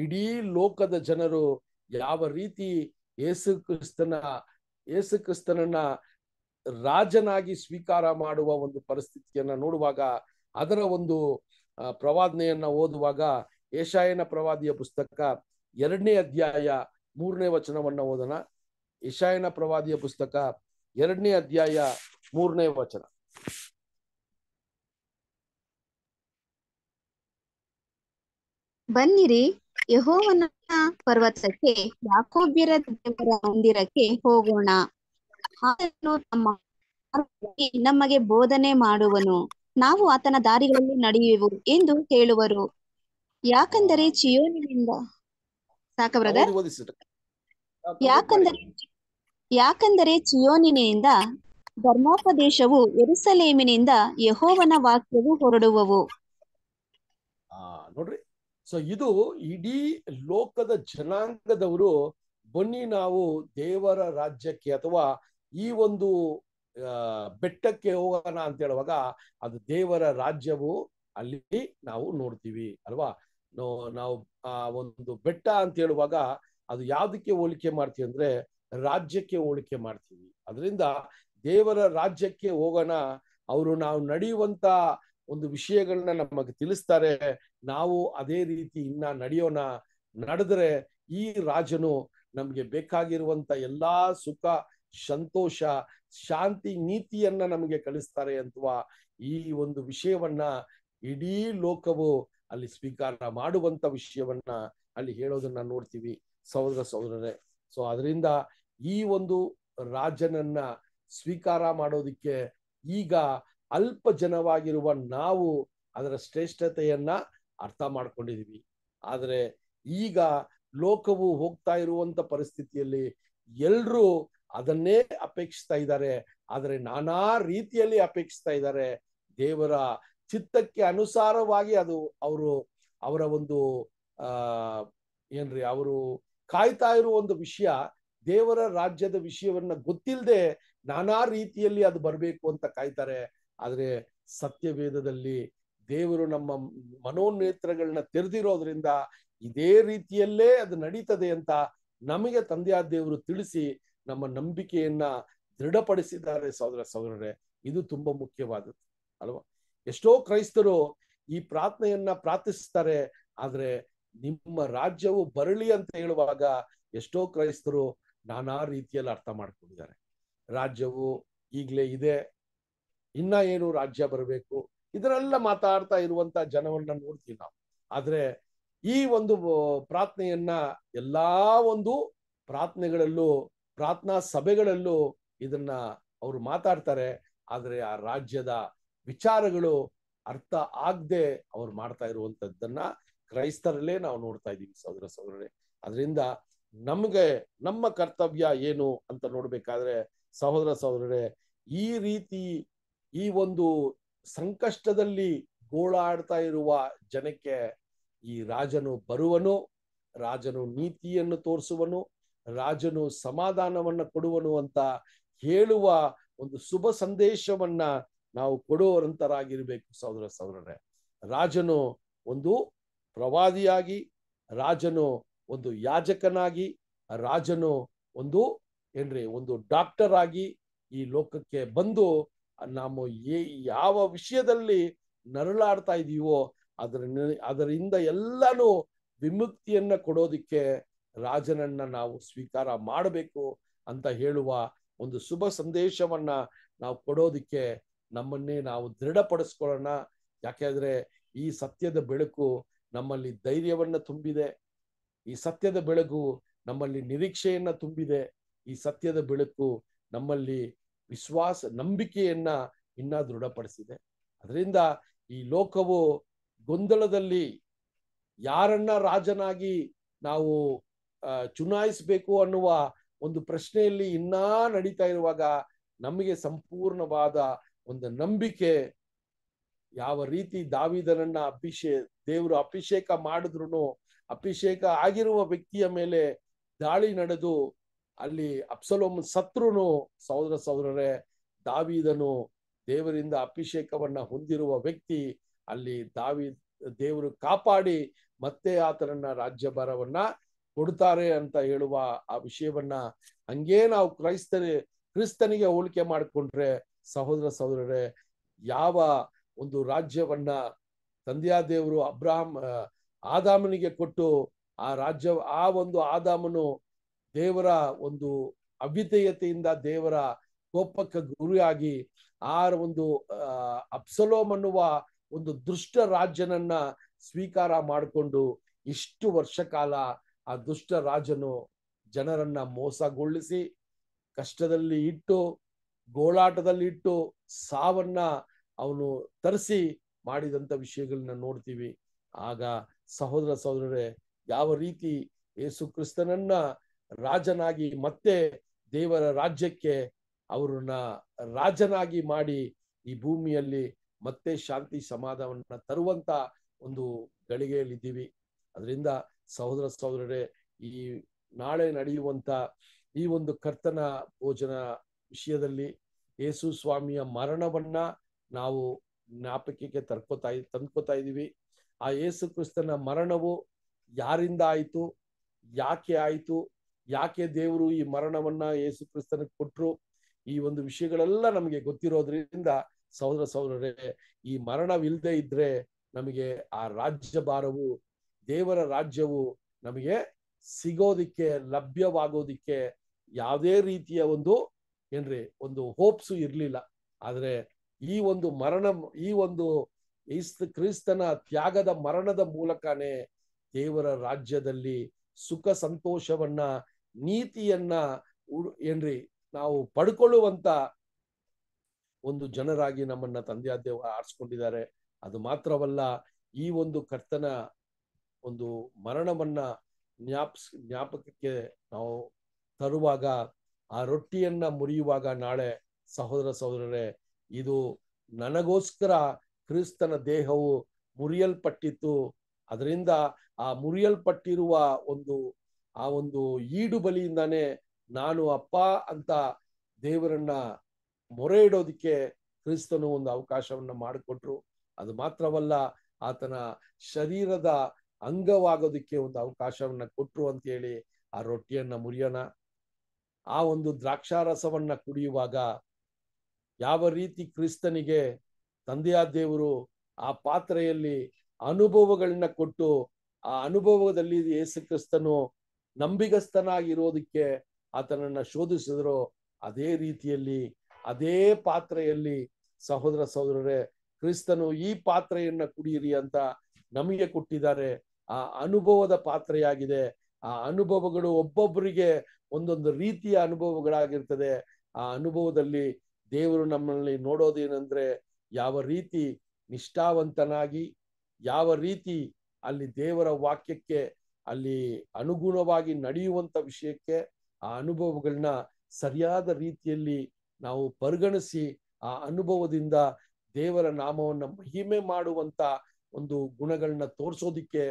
ಇಡೀ ಲೋಕದ ಜನರು ಯಾವ ರೀತಿ ಯೇಸು ಕ್ರಿಸ್ತನ ಯೇಸು ಕ್ರಿಸ್ತನನ್ನ ರಾಜನಾಗಿ ಸ್ವೀಕಾರ ಮಾಡುವ ಒಂದು ಪರಿಸ್ಥಿತಿಯನ್ನ ನೋಡುವಾಗ ಅದರ ಒಂದು ಪ್ರವಾದನೆಯನ್ನ ಓದುವಾಗ ಏಷಾಯನ ಪ್ರವಾದಿಯ ಪುಸ್ತಕ ಎರಡನೇ ಅಧ್ಯಾಯ ಮೂರನೇ ವಚನವನ್ನ ಓದೋಣ ಏಷಾಯನ ಪ್ರವಾದಿಯ ಪುಸ್ತಕ ಎರಡನೇ ಅಧ್ಯಾಯ ಮೂರನೇ ವಚನ ಬನ್ನಿರಿ ಯಹೋವನ ಪರ್ವತಕ್ಕೆ ಯಾಕೋಬ್ಯರ ದೇವರ ಮಂದಿರಕ್ಕೆ ಹೋಗೋಣ ಆತನು ತಮ್ಮ ನಮಗೆ ಬೋಧನೆ ಮಾಡುವನು ನಾವು ಆತನ ದಾರಿಗಳಲ್ಲಿ ನಡೆಯುವೆವು ಎಂದು ಹೇಳುವರು ಯಾಕಂದರೆ ಚಿಯೋನಿನಿಂದ ಸಾಕ ಬ್ರದರ್ ಯಾಕಂದರೆ ಯಾಕಂದರೆ ಚಿಯೋನಿನಿಂದ ಧರ್ಮೋಪದೇಶವು ಎರುಸಲೇಮಿನಿಂದ ಯಹೋವನ ವಾಕ್ಯವು ಹೊರಡುವವು ಸೊ ಇದು ಇಡೀ ಲೋಕದ ಜನಾಂಗದವರು ಬನ್ನಿ ನಾವು ದೇವರ ರಾಜ್ಯಕ್ಕೆ ಅಥವಾ ಈ ಒಂದು ಬೆಟ್ಟಕ್ಕೆ ಹೋಗೋಣ ಅಂತ ಹೇಳುವಾಗ ಅದು ದೇವರ ರಾಜ್ಯವು ಅಲ್ಲಿ ನಾವು ನೋಡ್ತೀವಿ ಅಲ್ವಾ ನಾವು ಆ ಒಂದು ಬೆಟ್ಟ ಅಂತ ಹೇಳುವಾಗ ಅದು ಯಾವ್ದಕ್ಕೆ ಹೋಲಿಕೆ ಮಾಡ್ತೀವಿ ಅಂದ್ರೆ ರಾಜ್ಯಕ್ಕೆ ಹೋಲಿಕೆ ಮಾಡ್ತೀವಿ ಅದರಿಂದ ದೇವರ ರಾಜ್ಯಕ್ಕೆ ಹೋಗೋಣ ಅವರು ನಾವು ನಡೆಯುವಂತ ಒಂದು ವಿಷಯಗಳನ್ನ ನಮಗೆ ತಿಳಿಸ್ತಾರೆ ನಾವು ಅದೇ ರೀತಿ ಇನ್ನ ನಡೆಯೋಣ ನಡೆದ್ರೆ ಈ ರಾಜನು ನಮ್ಗೆ ಬೇಕಾಗಿರುವಂತ ಎಲ್ಲಾ ಸುಖ ಸಂತೋಷ ಶಾಂತಿ ನೀತಿಯನ್ನ ನಮಗೆ ಕಳಿಸ್ತಾರೆ ಅಥವಾ ಈ ಒಂದು ವಿಷಯವನ್ನ ಇಡೀ ಲೋಕವು ಅಲ್ಲಿ ಸ್ವೀಕಾರ ಮಾಡುವಂತ ವಿಷಯವನ್ನ ಅಲ್ಲಿ ಹೇಳೋದನ್ನ ನೋಡ್ತೀವಿ ಸಹೋದರ ಸಹೋದರರೇ ಸೊ ಅದರಿಂದ ಈ ಒಂದು ರಾಜನನ್ನ ಸ್ವೀಕಾರ ಮಾಡೋದಿಕ್ಕೆ ಈಗ ಅಲ್ಪ ಜನವಾಗಿರುವ ನಾವು ಅದರ ಶ್ರೇಷ್ಠತೆಯನ್ನ ಅರ್ಥ ಮಾಡ್ಕೊಂಡಿದೀವಿ ಆದರೆ ಈಗ ಲೋಕವು ಹೋಗ್ತಾ ಇರುವಂತ ಪರಿಸ್ಥಿತಿಯಲ್ಲಿ ಎಲ್ರೂ ಅದನ್ನೇ ಅಪೇಕ್ಷಿಸ್ತಾ ಇದ್ದಾರೆ ಆದರೆ ನಾನಾ ರೀತಿಯಲ್ಲಿ ಅಪೇಕ್ಷಿಸ್ತಾ ಇದ್ದಾರೆ ದೇವರ ಚಿತ್ತಕ್ಕೆ ಅನುಸಾರವಾಗಿ ಅದು ಅವರು ಅವರ ಒಂದು ಆ ಏನ್ರಿ ಅವರು ಕಾಯ್ತಾ ಇರುವ ಒಂದು ವಿಷಯ ದೇವರ ರಾಜ್ಯದ ವಿಷಯವನ್ನ ಗೊತ್ತಿಲ್ಲದೆ ನಾನಾ ರೀತಿಯಲ್ಲಿ ಅದು ಬರಬೇಕು ಅಂತ ಕಾಯ್ತಾರೆ ಆದರೆ ಸತ್ಯವೇದದಲ್ಲಿ ದೇವರು ನಮ್ಮ ಮನೋನೇತ್ರಗಳನ್ನ ತೆರೆದಿರೋದ್ರಿಂದ ಇದೇ ರೀತಿಯಲ್ಲೇ ಅದು ನಡೀತದೆ ಅಂತ ನಮಗೆ ತಂದೆಯಾದ ದೇವರು ತಿಳಿಸಿ ನಮ್ಮ ನಂಬಿಕೆಯನ್ನ ದೃಢಪಡಿಸಿದ್ದಾರೆ ಸಹೋದರ ಸಹೋದರರೇ ಇದು ತುಂಬಾ ಮುಖ್ಯವಾದದ್ದು ಅಲ್ವಾ ಎಷ್ಟೋ ಕ್ರೈಸ್ತರು ಈ ಪ್ರಾರ್ಥನೆಯನ್ನ ಪ್ರಾರ್ಥಿಸ್ತಾರೆ ಆದ್ರೆ ನಿಮ್ಮ ರಾಜ್ಯವು ಬರಲಿ ಅಂತ ಹೇಳುವಾಗ ಎಷ್ಟೋ ಕ್ರೈಸ್ತರು ನಾನಾ ರೀತಿಯಲ್ಲಿ ಅರ್ಥ ಮಾಡ್ಕೊಂಡಿದ್ದಾರೆ ರಾಜ್ಯವು ಈಗಲೇ ಇದೆ ಇನ್ನ ಏನು ರಾಜ್ಯ ಬರಬೇಕು ಇದರೆಲ್ಲ ಮಾತಾಡ್ತಾ ಇರುವಂತ ಜನವನ್ನ ನೋಡ್ತೀವಿ ನಾವು ಆದ್ರೆ ಈ ಒಂದು ಪ್ರಾರ್ಥನೆಯನ್ನ ಎಲ್ಲಾ ಒಂದು ಪ್ರಾರ್ಥನೆಗಳಲ್ಲೂ ಪ್ರಾರ್ಥನಾ ಸಭೆಗಳಲ್ಲೂ ಇದನ್ನ ಅವರು ಮಾತಾಡ್ತಾರೆ ಆದರೆ ಆ ರಾಜ್ಯದ ವಿಚಾರಗಳು ಅರ್ಥ ಆಗದೆ ಅವ್ರು ಮಾಡ್ತಾ ಇರುವಂತದ್ದನ್ನ ಕ್ರೈಸ್ತರಲ್ಲೇ ನಾವು ನೋಡ್ತಾ ಇದ್ದೀವಿ ಸಹೋದರ ಸಹೋದರರೇ ಅದರಿಂದ ನಮಗೆ ನಮ್ಮ ಕರ್ತವ್ಯ ಏನು ಅಂತ ನೋಡ್ಬೇಕಾದ್ರೆ ಸಹೋದರ ಸಹೋದರರೇ ಈ ರೀತಿ ಈ ಒಂದು ಸಂಕಷ್ಟದಲ್ಲಿ ಗೋಳಾಡ್ತಾ ಇರುವ ಜನಕ್ಕೆ ಈ ರಾಜನು ಬರುವನು ರಾಜನು ನೀತಿಯನ್ನು ತೋರಿಸುವನು ರಾಜನು ಸಮಾಧಾನವನ್ನ ಕೊಡುವನು ಅಂತ ಹೇಳುವ ಒಂದು ಶುಭ ಸಂದೇಶವನ್ನ ನಾವು ಕೊಡುವರಂತರಾಗಿರ್ಬೇಕು ಸಹೋದರ ಸಹೋದರರೇ ರಾಜನು ಒಂದು ಪ್ರವಾದಿಯಾಗಿ ರಾಜನು ಒಂದು ಯಾಜಕನಾಗಿ ರಾಜನು ಒಂದು ಏನ್ರಿ ಒಂದು ಡಾಕ್ಟರ್ ಆಗಿ ಈ ಲೋಕಕ್ಕೆ ಬಂದು ನಾವು ಯಾವ ವಿಷಯದಲ್ಲಿ ನರಳಾಡ್ತಾ ಇದೀವೋ ಅದರ ಅದರಿಂದ ಎಲ್ಲಾನು ವಿಮುಕ್ತಿಯನ್ನ ಕೊಡೋದಿಕ್ಕೆ ರಾಜನನ್ನ ನಾವು ಸ್ವೀಕಾರ ಮಾಡಬೇಕು ಅಂತ ಹೇಳುವ ಒಂದು ಶುಭ ಸಂದೇಶವನ್ನ ನಾವು ಕೊಡೋದಕ್ಕೆ ನಮ್ಮನ್ನೇ ನಾವು ದೃಢಪಡಿಸ್ಕೊಳ್ಳೋಣ ಯಾಕೆಂದ್ರೆ ಈ ಸತ್ಯದ ಬೆಳಕು ನಮ್ಮಲ್ಲಿ ಧೈರ್ಯವನ್ನ ತುಂಬಿದೆ ಈ ಸತ್ಯದ ಬೆಳಕು ನಮ್ಮಲ್ಲಿ ನಿರೀಕ್ಷೆಯನ್ನ ತುಂಬಿದೆ ಈ ಸತ್ಯದ ಬೆಳಕು ನಮ್ಮಲ್ಲಿ ವಿಶ್ವಾಸ ನಂಬಿಕೆಯನ್ನ ಇನ್ನ ದೃಢಪಡಿಸಿದೆ ಅದರಿಂದ ಈ ಲೋಕವು ಗೊಂದಲದಲ್ಲಿ ಯಾರನ್ನ ರಾಜನಾಗಿ ನಾವು ಚುನಾಯಿಸಬೇಕು ಅನ್ನುವ ಒಂದು ಪ್ರಶ್ನೆಯಲ್ಲಿ ಇನ್ನೂ ನಡೀತಾ ಇರುವಾಗ ನಮಗೆ ಸಂಪೂರ್ಣವಾದ ಒಂದು ನಂಬಿಕೆ ಯಾವ ರೀತಿ ದಾವಿದನನ್ನ ಅಭಿಷೇ ದೇವರು ಅಭಿಷೇಕ ಮಾಡಿದ್ರು ಅಭಿಷೇಕ ಆಗಿರುವ ವ್ಯಕ್ತಿಯ ಮೇಲೆ ದಾಳಿ ನಡೆದು ಅಲ್ಲಿ ಅಪ್ಸಲೋಮ್ ಸತ್ರುನು ಸಹೋದರ ಸಹೋದರರೇ ದಾವಿದನು ದೇವರಿಂದ ಅಭಿಷೇಕವನ್ನ ಹೊಂದಿರುವ ವ್ಯಕ್ತಿ ಅಲ್ಲಿ ದಾವಿ ದೇವರು ಕಾಪಾಡಿ ಮತ್ತೆ ಆತನನ್ನ ರಾಜ್ಯಭಾರವನ್ನ ಕೊಡ್ತಾರೆ ಅಂತ ಹೇಳುವ ಆ ವಿಷಯವನ್ನ ಹಂಗೇ ನಾವು ಕ್ರೈಸ್ತನೇ ಕ್ರಿಸ್ತನಿಗೆ ಹೋಲಿಕೆ ಮಾಡಿಕೊಂಡ್ರೆ ಸಹೋದರ ಸಹೋದರರೇ ಯಾವ ಒಂದು ರಾಜ್ಯವನ್ನ ತಂದೆಯ ದೇವರು ಅಬ್ರಾಹ್ಮ ಆದಾಮನಿಗೆ ಕೊಟ್ಟು ಆ ರಾಜ್ಯ ಆ ಒಂದು ಆದಾಮನು ದೇವರ ಒಂದು ಅವಿಧೇಯತೆಯಿಂದ ದೇವರ ಕೋಪಕ್ಕೆ ಗುರಿಯಾಗಿ ಆ ಒಂದು ಅಪ್ಸಲೋಮ್ ಅನ್ನುವ ಒಂದು ದುಷ್ಟ ರಾಜನನ್ನ ಸ್ವೀಕಾರ ಮಾಡಿಕೊಂಡು ಇಷ್ಟು ವರ್ಷ ಕಾಲ ಆ ದುಷ್ಟ ರಾಜನು ಜನರನ್ನ ಮೋಸಗೊಳಿಸಿ ಕಷ್ಟದಲ್ಲಿ ಇಟ್ಟು ಗೋಳಾಟದಲ್ಲಿ ಇಟ್ಟು ಸಾವನ್ನ ಅವನು ತರಿಸಿ ಮಾಡಿದಂಥ ವಿಷಯಗಳನ್ನ ನೋಡ್ತೀವಿ ಆಗ ಸಹೋದರ ಸಹೋದರರೇ ಯಾವ ರೀತಿ ಯೇಸು ಕ್ರಿಸ್ತನನ್ನ ರಾಜನಾಗಿ ಮತ್ತೆ ದೇವರ ರಾಜ್ಯಕ್ಕೆ ಅವರನ್ನ ರಾಜನಾಗಿ ಮಾಡಿ ಈ ಭೂಮಿಯಲ್ಲಿ ಮತ್ತೆ ಶಾಂತಿ ಸಮಾಧಾನವನ್ನ ತರುವಂತ ಒಂದು ಗಳಿಗೆಯಲ್ಲಿದ್ದೀವಿ ಅದರಿಂದ ಸಹೋದರ ಸಹೋದರರೇ ಈ ನಾಳೆ ನಡೆಯುವಂತ ಈ ಒಂದು ಕರ್ತನ ಭೋಜನ ವಿಷಯದಲ್ಲಿ ಯೇಸು ಸ್ವಾಮಿಯ ಮರಣವನ್ನ ನಾವು ಜ್ಞಾಪಕಕ್ಕೆ ತರ್ಕೋತಾ ತಂದ್ಕೋತಾ ಇದ್ದೀವಿ ಆ ಯೇಸು ಕ್ರಿಸ್ತನ ಮರಣವು ಯಾರಿಂದ ಆಯಿತು ಯಾಕೆ ಆಯಿತು ಯಾಕೆ ದೇವರು ಈ ಮರಣವನ್ನ ಯೇಸು ಕ್ರಿಸ್ತನಿಗೆ ಕೊಟ್ಟರು ಈ ಒಂದು ವಿಷಯಗಳೆಲ್ಲ ನಮಗೆ ಗೊತ್ತಿರೋದ್ರಿಂದ ಸಹೋದರ ಸಹೋದರರೇ ಈ ಮರಣವಿಲ್ಲದೆ ಇದ್ರೆ ನಮಗೆ ಆ ರಾಜ್ಯ ಭಾರವು ದೇವರ ರಾಜ್ಯವು ನಮಗೆ ಸಿಗೋದಿಕ್ಕೆ ಲಭ್ಯವಾಗೋದಿಕ್ಕೆ ಯಾವುದೇ ರೀತಿಯ ಒಂದು ಏನ್ರಿ ಒಂದು ಹೋಪ್ಸು ಇರಲಿಲ್ಲ ಆದರೆ ಈ ಒಂದು ಮರಣ ಈ ಒಂದು ಇಸ್ತ ಕ್ರಿಸ್ತನ ತ್ಯಾಗದ ಮರಣದ ಮೂಲಕನೇ ದೇವರ ರಾಜ್ಯದಲ್ಲಿ ಸುಖ ಸಂತೋಷವನ್ನ ನೀತಿಯನ್ನ ಏನ್ರಿ ನಾವು ಪಡ್ಕೊಳ್ಳುವಂತ ಒಂದು ಜನರಾಗಿ ನಮ್ಮನ್ನ ತಂದೆ ಆರಿಸ್ಕೊಂಡಿದ್ದಾರೆ ಅದು ಮಾತ್ರವಲ್ಲ ಈ ಒಂದು ಕರ್ತನ ಒಂದು ಮರಣವನ್ನ ಜ್ಞಾಪಿಸ್ ಜ್ಞಾಪಕಕ್ಕೆ ನಾವು ತರುವಾಗ ಆ ರೊಟ್ಟಿಯನ್ನ ಮುರಿಯುವಾಗ ನಾಳೆ ಸಹೋದರ ಸಹೋದರರೇ ಇದು ನನಗೋಸ್ಕರ ಕ್ರಿಸ್ತನ ದೇಹವು ಮುರಿಯಲ್ಪಟ್ಟಿತ್ತು ಅದರಿಂದ ಆ ಮುರಿಯಲ್ಪಟ್ಟಿರುವ ಒಂದು ಆ ಒಂದು ಈಡು ಬಲಿಯಿಂದಾನೆ ನಾನು ಅಪ್ಪ ಅಂತ ದೇವರನ್ನ ಮೊರೆ ಇಡೋದಕ್ಕೆ ಕ್ರಿಸ್ತನು ಒಂದು ಅವಕಾಶವನ್ನ ಮಾಡಿಕೊಟ್ರು ಅದು ಮಾತ್ರವಲ್ಲ ಆತನ ಶರೀರದ ಅಂಗವಾಗೋದಕ್ಕೆ ಒಂದು ಅವಕಾಶವನ್ನ ಕೊಟ್ರು ಅಂತ ಹೇಳಿ ಆ ರೊಟ್ಟಿಯನ್ನ ಮುರಿಯೋಣ ಆ ಒಂದು ದ್ರಾಕ್ಷಾರಸವನ್ನ ಕುಡಿಯುವಾಗ ಯಾವ ರೀತಿ ಕ್ರಿಸ್ತನಿಗೆ ತಂದೆಯ ದೇವರು ಆ ಪಾತ್ರೆಯಲ್ಲಿ ಅನುಭವಗಳನ್ನ ಕೊಟ್ಟು ಆ ಅನುಭವದಲ್ಲಿ ಯೇಸು ಕ್ರಿಸ್ತನು ನಂಬಿಗಸ್ತನಾಗಿರೋದಕ್ಕೆ ಆತನನ್ನ ಶೋಧಿಸಿದ್ರು ಅದೇ ರೀತಿಯಲ್ಲಿ ಅದೇ ಪಾತ್ರೆಯಲ್ಲಿ ಸಹೋದರ ಸಹೋದರರೇ ಕ್ರಿಸ್ತನು ಈ ಪಾತ್ರೆಯನ್ನ ಕುಡಿಯಿರಿ ಅಂತ ನಮಗೆ ಕೊಟ್ಟಿದ್ದಾರೆ ಆ ಅನುಭವದ ಪಾತ್ರೆಯಾಗಿದೆ ಆ ಅನುಭವಗಳು ಒಬ್ಬೊಬ್ಬರಿಗೆ ಒಂದೊಂದು ರೀತಿಯ ಅನುಭವಗಳಾಗಿರ್ತದೆ ಆ ಅನುಭವದಲ್ಲಿ ದೇವರು ನಮ್ಮಲ್ಲಿ ನೋಡೋದೇನೆಂದ್ರೆ ಯಾವ ರೀತಿ ನಿಷ್ಠಾವಂತನಾಗಿ ಯಾವ ರೀತಿ ಅಲ್ಲಿ ದೇವರ ವಾಕ್ಯಕ್ಕೆ ಅಲ್ಲಿ ಅನುಗುಣವಾಗಿ ನಡೆಯುವಂಥ ವಿಷಯಕ್ಕೆ ಆ ಅನುಭವಗಳನ್ನ ಸರಿಯಾದ ರೀತಿಯಲ್ಲಿ ನಾವು ಪರಿಗಣಿಸಿ ಆ ಅನುಭವದಿಂದ ದೇವರ ನಾಮವನ್ನು ಮಹಿಮೆ ಮಾಡುವಂಥ ಒಂದು ಗುಣಗಳನ್ನ ತೋರಿಸೋದಿಕ್ಕೆ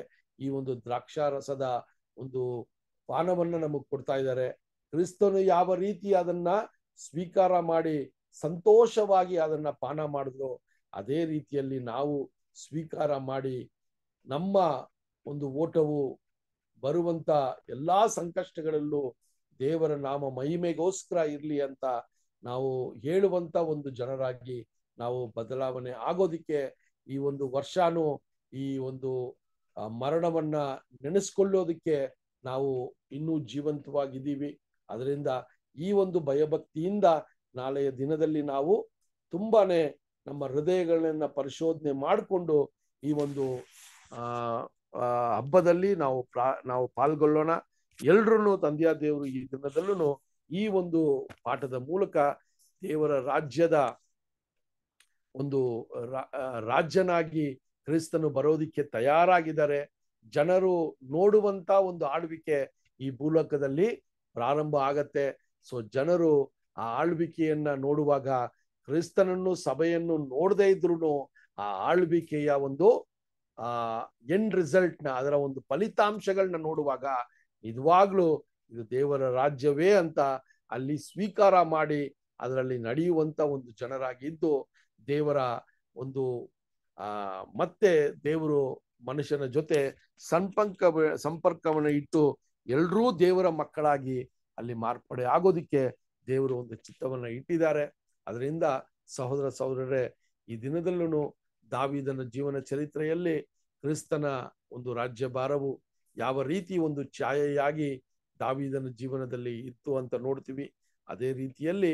ಈ ಒಂದು ದ್ರಾಕ್ಷಾರಸದ ಒಂದು ಪಾನವನ್ನು ನಮಗೆ ಕೊಡ್ತಾ ಇದ್ದಾರೆ ಕ್ರಿಸ್ತನು ಯಾವ ರೀತಿ ಅದನ್ನ ಸ್ವೀಕಾರ ಮಾಡಿ ಸಂತೋಷವಾಗಿ ಅದನ್ನ ಪಾನ ಮಾಡಿದ್ರು ಅದೇ ರೀತಿಯಲ್ಲಿ ನಾವು ಸ್ವೀಕಾರ ಮಾಡಿ ನಮ್ಮ ಒಂದು ಓಟವು ಬರುವಂತ ಎಲ್ಲಾ ಸಂಕಷ್ಟಗಳಲ್ಲೂ ದೇವರ ನಾಮ ಮಹಿಮೆಗೋಸ್ಕರ ಇರ್ಲಿ ಅಂತ ನಾವು ಹೇಳುವಂತ ಒಂದು ಜನರಾಗಿ ನಾವು ಬದಲಾವಣೆ ಆಗೋದಿಕ್ಕೆ ಈ ಒಂದು ವರ್ಷಾನು ಈ ಒಂದು ಮರಣವನ್ನ ನೆನೆಸ್ಕೊಳ್ಳೋದಕ್ಕೆ ನಾವು ಇನ್ನೂ ಜೀವಂತವಾಗಿದ್ದೀವಿ ಅದರಿಂದ ಈ ಒಂದು ಭಯಭಕ್ತಿಯಿಂದ ನಾಳೆಯ ದಿನದಲ್ಲಿ ನಾವು ತುಂಬಾನೇ ನಮ್ಮ ಹೃದಯಗಳನ್ನ ಪರಿಶೋಧನೆ ಮಾಡಿಕೊಂಡು ಈ ಒಂದು ಹಬ್ಬದಲ್ಲಿ ನಾವು ಪ್ರಾ ನಾವು ಪಾಲ್ಗೊಳ್ಳೋಣ ಎಲ್ರೂ ತಂದೆಯ ದೇವರು ಈ ದಿನದಲ್ಲೂ ಈ ಒಂದು ಪಾಠದ ಮೂಲಕ ದೇವರ ರಾಜ್ಯದ ಒಂದು ರಾಜ್ಯನಾಗಿ ಕ್ರಿಸ್ತನು ಬರೋದಿಕ್ಕೆ ತಯಾರಾಗಿದ್ದಾರೆ ಜನರು ನೋಡುವಂತ ಒಂದು ಆಳ್ವಿಕೆ ಈ ಭೂಲೋಕದಲ್ಲಿ ಪ್ರಾರಂಭ ಆಗತ್ತೆ ಸೊ ಜನರು ಆ ಆಳ್ವಿಕೆಯನ್ನ ನೋಡುವಾಗ ಕ್ರಿಸ್ತನನ್ನು ಸಭೆಯನ್ನು ನೋಡದೇ ಇದ್ರು ಆ ಆಳ್ವಿಕೆಯ ಒಂದು ಆ ಎಂಡ್ ರಿಸಲ್ಟ್ನ ಅದರ ಒಂದು ಫಲಿತಾಂಶಗಳನ್ನ ನೋಡುವಾಗ ನಿಜವಾಗ್ಲೂ ಇದು ದೇವರ ರಾಜ್ಯವೇ ಅಂತ ಅಲ್ಲಿ ಸ್ವೀಕಾರ ಮಾಡಿ ಅದರಲ್ಲಿ ನಡೆಯುವಂತ ಒಂದು ಜನರಾಗಿದ್ದು ದೇವರ ಒಂದು ಆ ಮತ್ತೆ ದೇವರು ಮನುಷ್ಯನ ಜೊತೆ ಸಂಪರ್ಕ ಸಂಪರ್ಕವನ್ನು ಇಟ್ಟು ಎಲ್ಲರೂ ದೇವರ ಮಕ್ಕಳಾಗಿ ಅಲ್ಲಿ ಮಾರ್ಪಡೆ ಆಗೋದಿಕ್ಕೆ ದೇವರು ಒಂದು ಚಿತ್ತವನ್ನ ಇಟ್ಟಿದ್ದಾರೆ ಅದರಿಂದ ಸಹೋದರ ಸಹೋದರರೇ ಈ ದಿನದಲ್ಲೂ ದಾವಿದನ ಜೀವನ ಚರಿತ್ರೆಯಲ್ಲಿ ಕ್ರಿಸ್ತನ ಒಂದು ರಾಜ್ಯಭಾರವು ಯಾವ ರೀತಿ ಒಂದು ಛಾಯೆಯಾಗಿ ದಾವಿದನ ಜೀವನದಲ್ಲಿ ಇತ್ತು ಅಂತ ನೋಡ್ತೀವಿ ಅದೇ ರೀತಿಯಲ್ಲಿ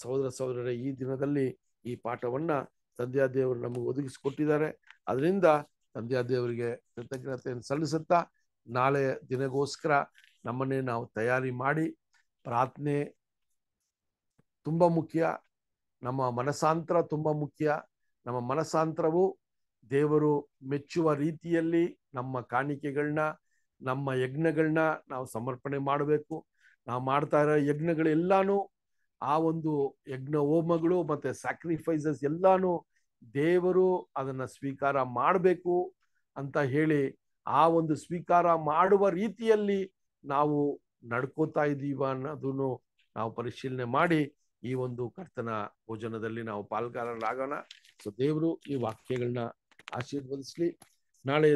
ಸಹೋದರ ಸಹೋದರರ ಈ ದಿನದಲ್ಲಿ ಈ ಪಾಠವನ್ನ ತಂದೆಯ ದೇವರು ನಮಗೆ ಒದಗಿಸಿಕೊಟ್ಟಿದ್ದಾರೆ ಅದರಿಂದ ತಂದೆಯ ದೇವರಿಗೆ ಕೃತಜ್ಞತೆಯನ್ನು ಸಲ್ಲಿಸುತ್ತಾ ನಾಳೆ ದಿನಗೋಸ್ಕರ ನಮ್ಮನ್ನೇ ನಾವು ತಯಾರಿ ಮಾಡಿ ಪ್ರಾರ್ಥನೆ ತುಂಬ ಮುಖ್ಯ ನಮ್ಮ ಮನಸಾಂತರ ತುಂಬ ಮುಖ್ಯ ನಮ್ಮ ಮನಸಾಂತರವು ದೇವರು ಮೆಚ್ಚುವ ರೀತಿಯಲ್ಲಿ ನಮ್ಮ ಕಾಣಿಕೆಗಳನ್ನ ನಮ್ಮ ಯಜ್ಞಗಳನ್ನ ನಾವು ಸಮರ್ಪಣೆ ಮಾಡಬೇಕು ನಾವು ಮಾಡ್ತಾ ಇರೋ ಯಜ್ಞಗಳೆಲ್ಲಾನು ಆ ಒಂದು ಯಜ್ಞ ಹೋಮಗಳು ಮತ್ತೆ ಸ್ಯಾಕ್ರಿಫೈಸಸ್ ಎಲ್ಲಾನು ದೇವರು ಅದನ್ನು ಸ್ವೀಕಾರ ಮಾಡಬೇಕು ಅಂತ ಹೇಳಿ ಆ ಒಂದು ಸ್ವೀಕಾರ ಮಾಡುವ ರೀತಿಯಲ್ಲಿ ನಾವು ನಡ್ಕೋತಾ ಇದ್ದೀವ ಅನ್ನೋದನ್ನು ನಾವು ಪರಿಶೀಲನೆ ಮಾಡಿ ಈ ಒಂದು ಕರ್ತನ ಭೋಜನದಲ್ಲಿ ನಾವು ಪಾಲ್ಗಾರರಾಗೋಣ ಸೊ ದೇವರು ಈ ವಾಕ್ಯಗಳನ್ನ ಆಶೀರ್ವದಿಸ್ಲಿ ನಾಳೆ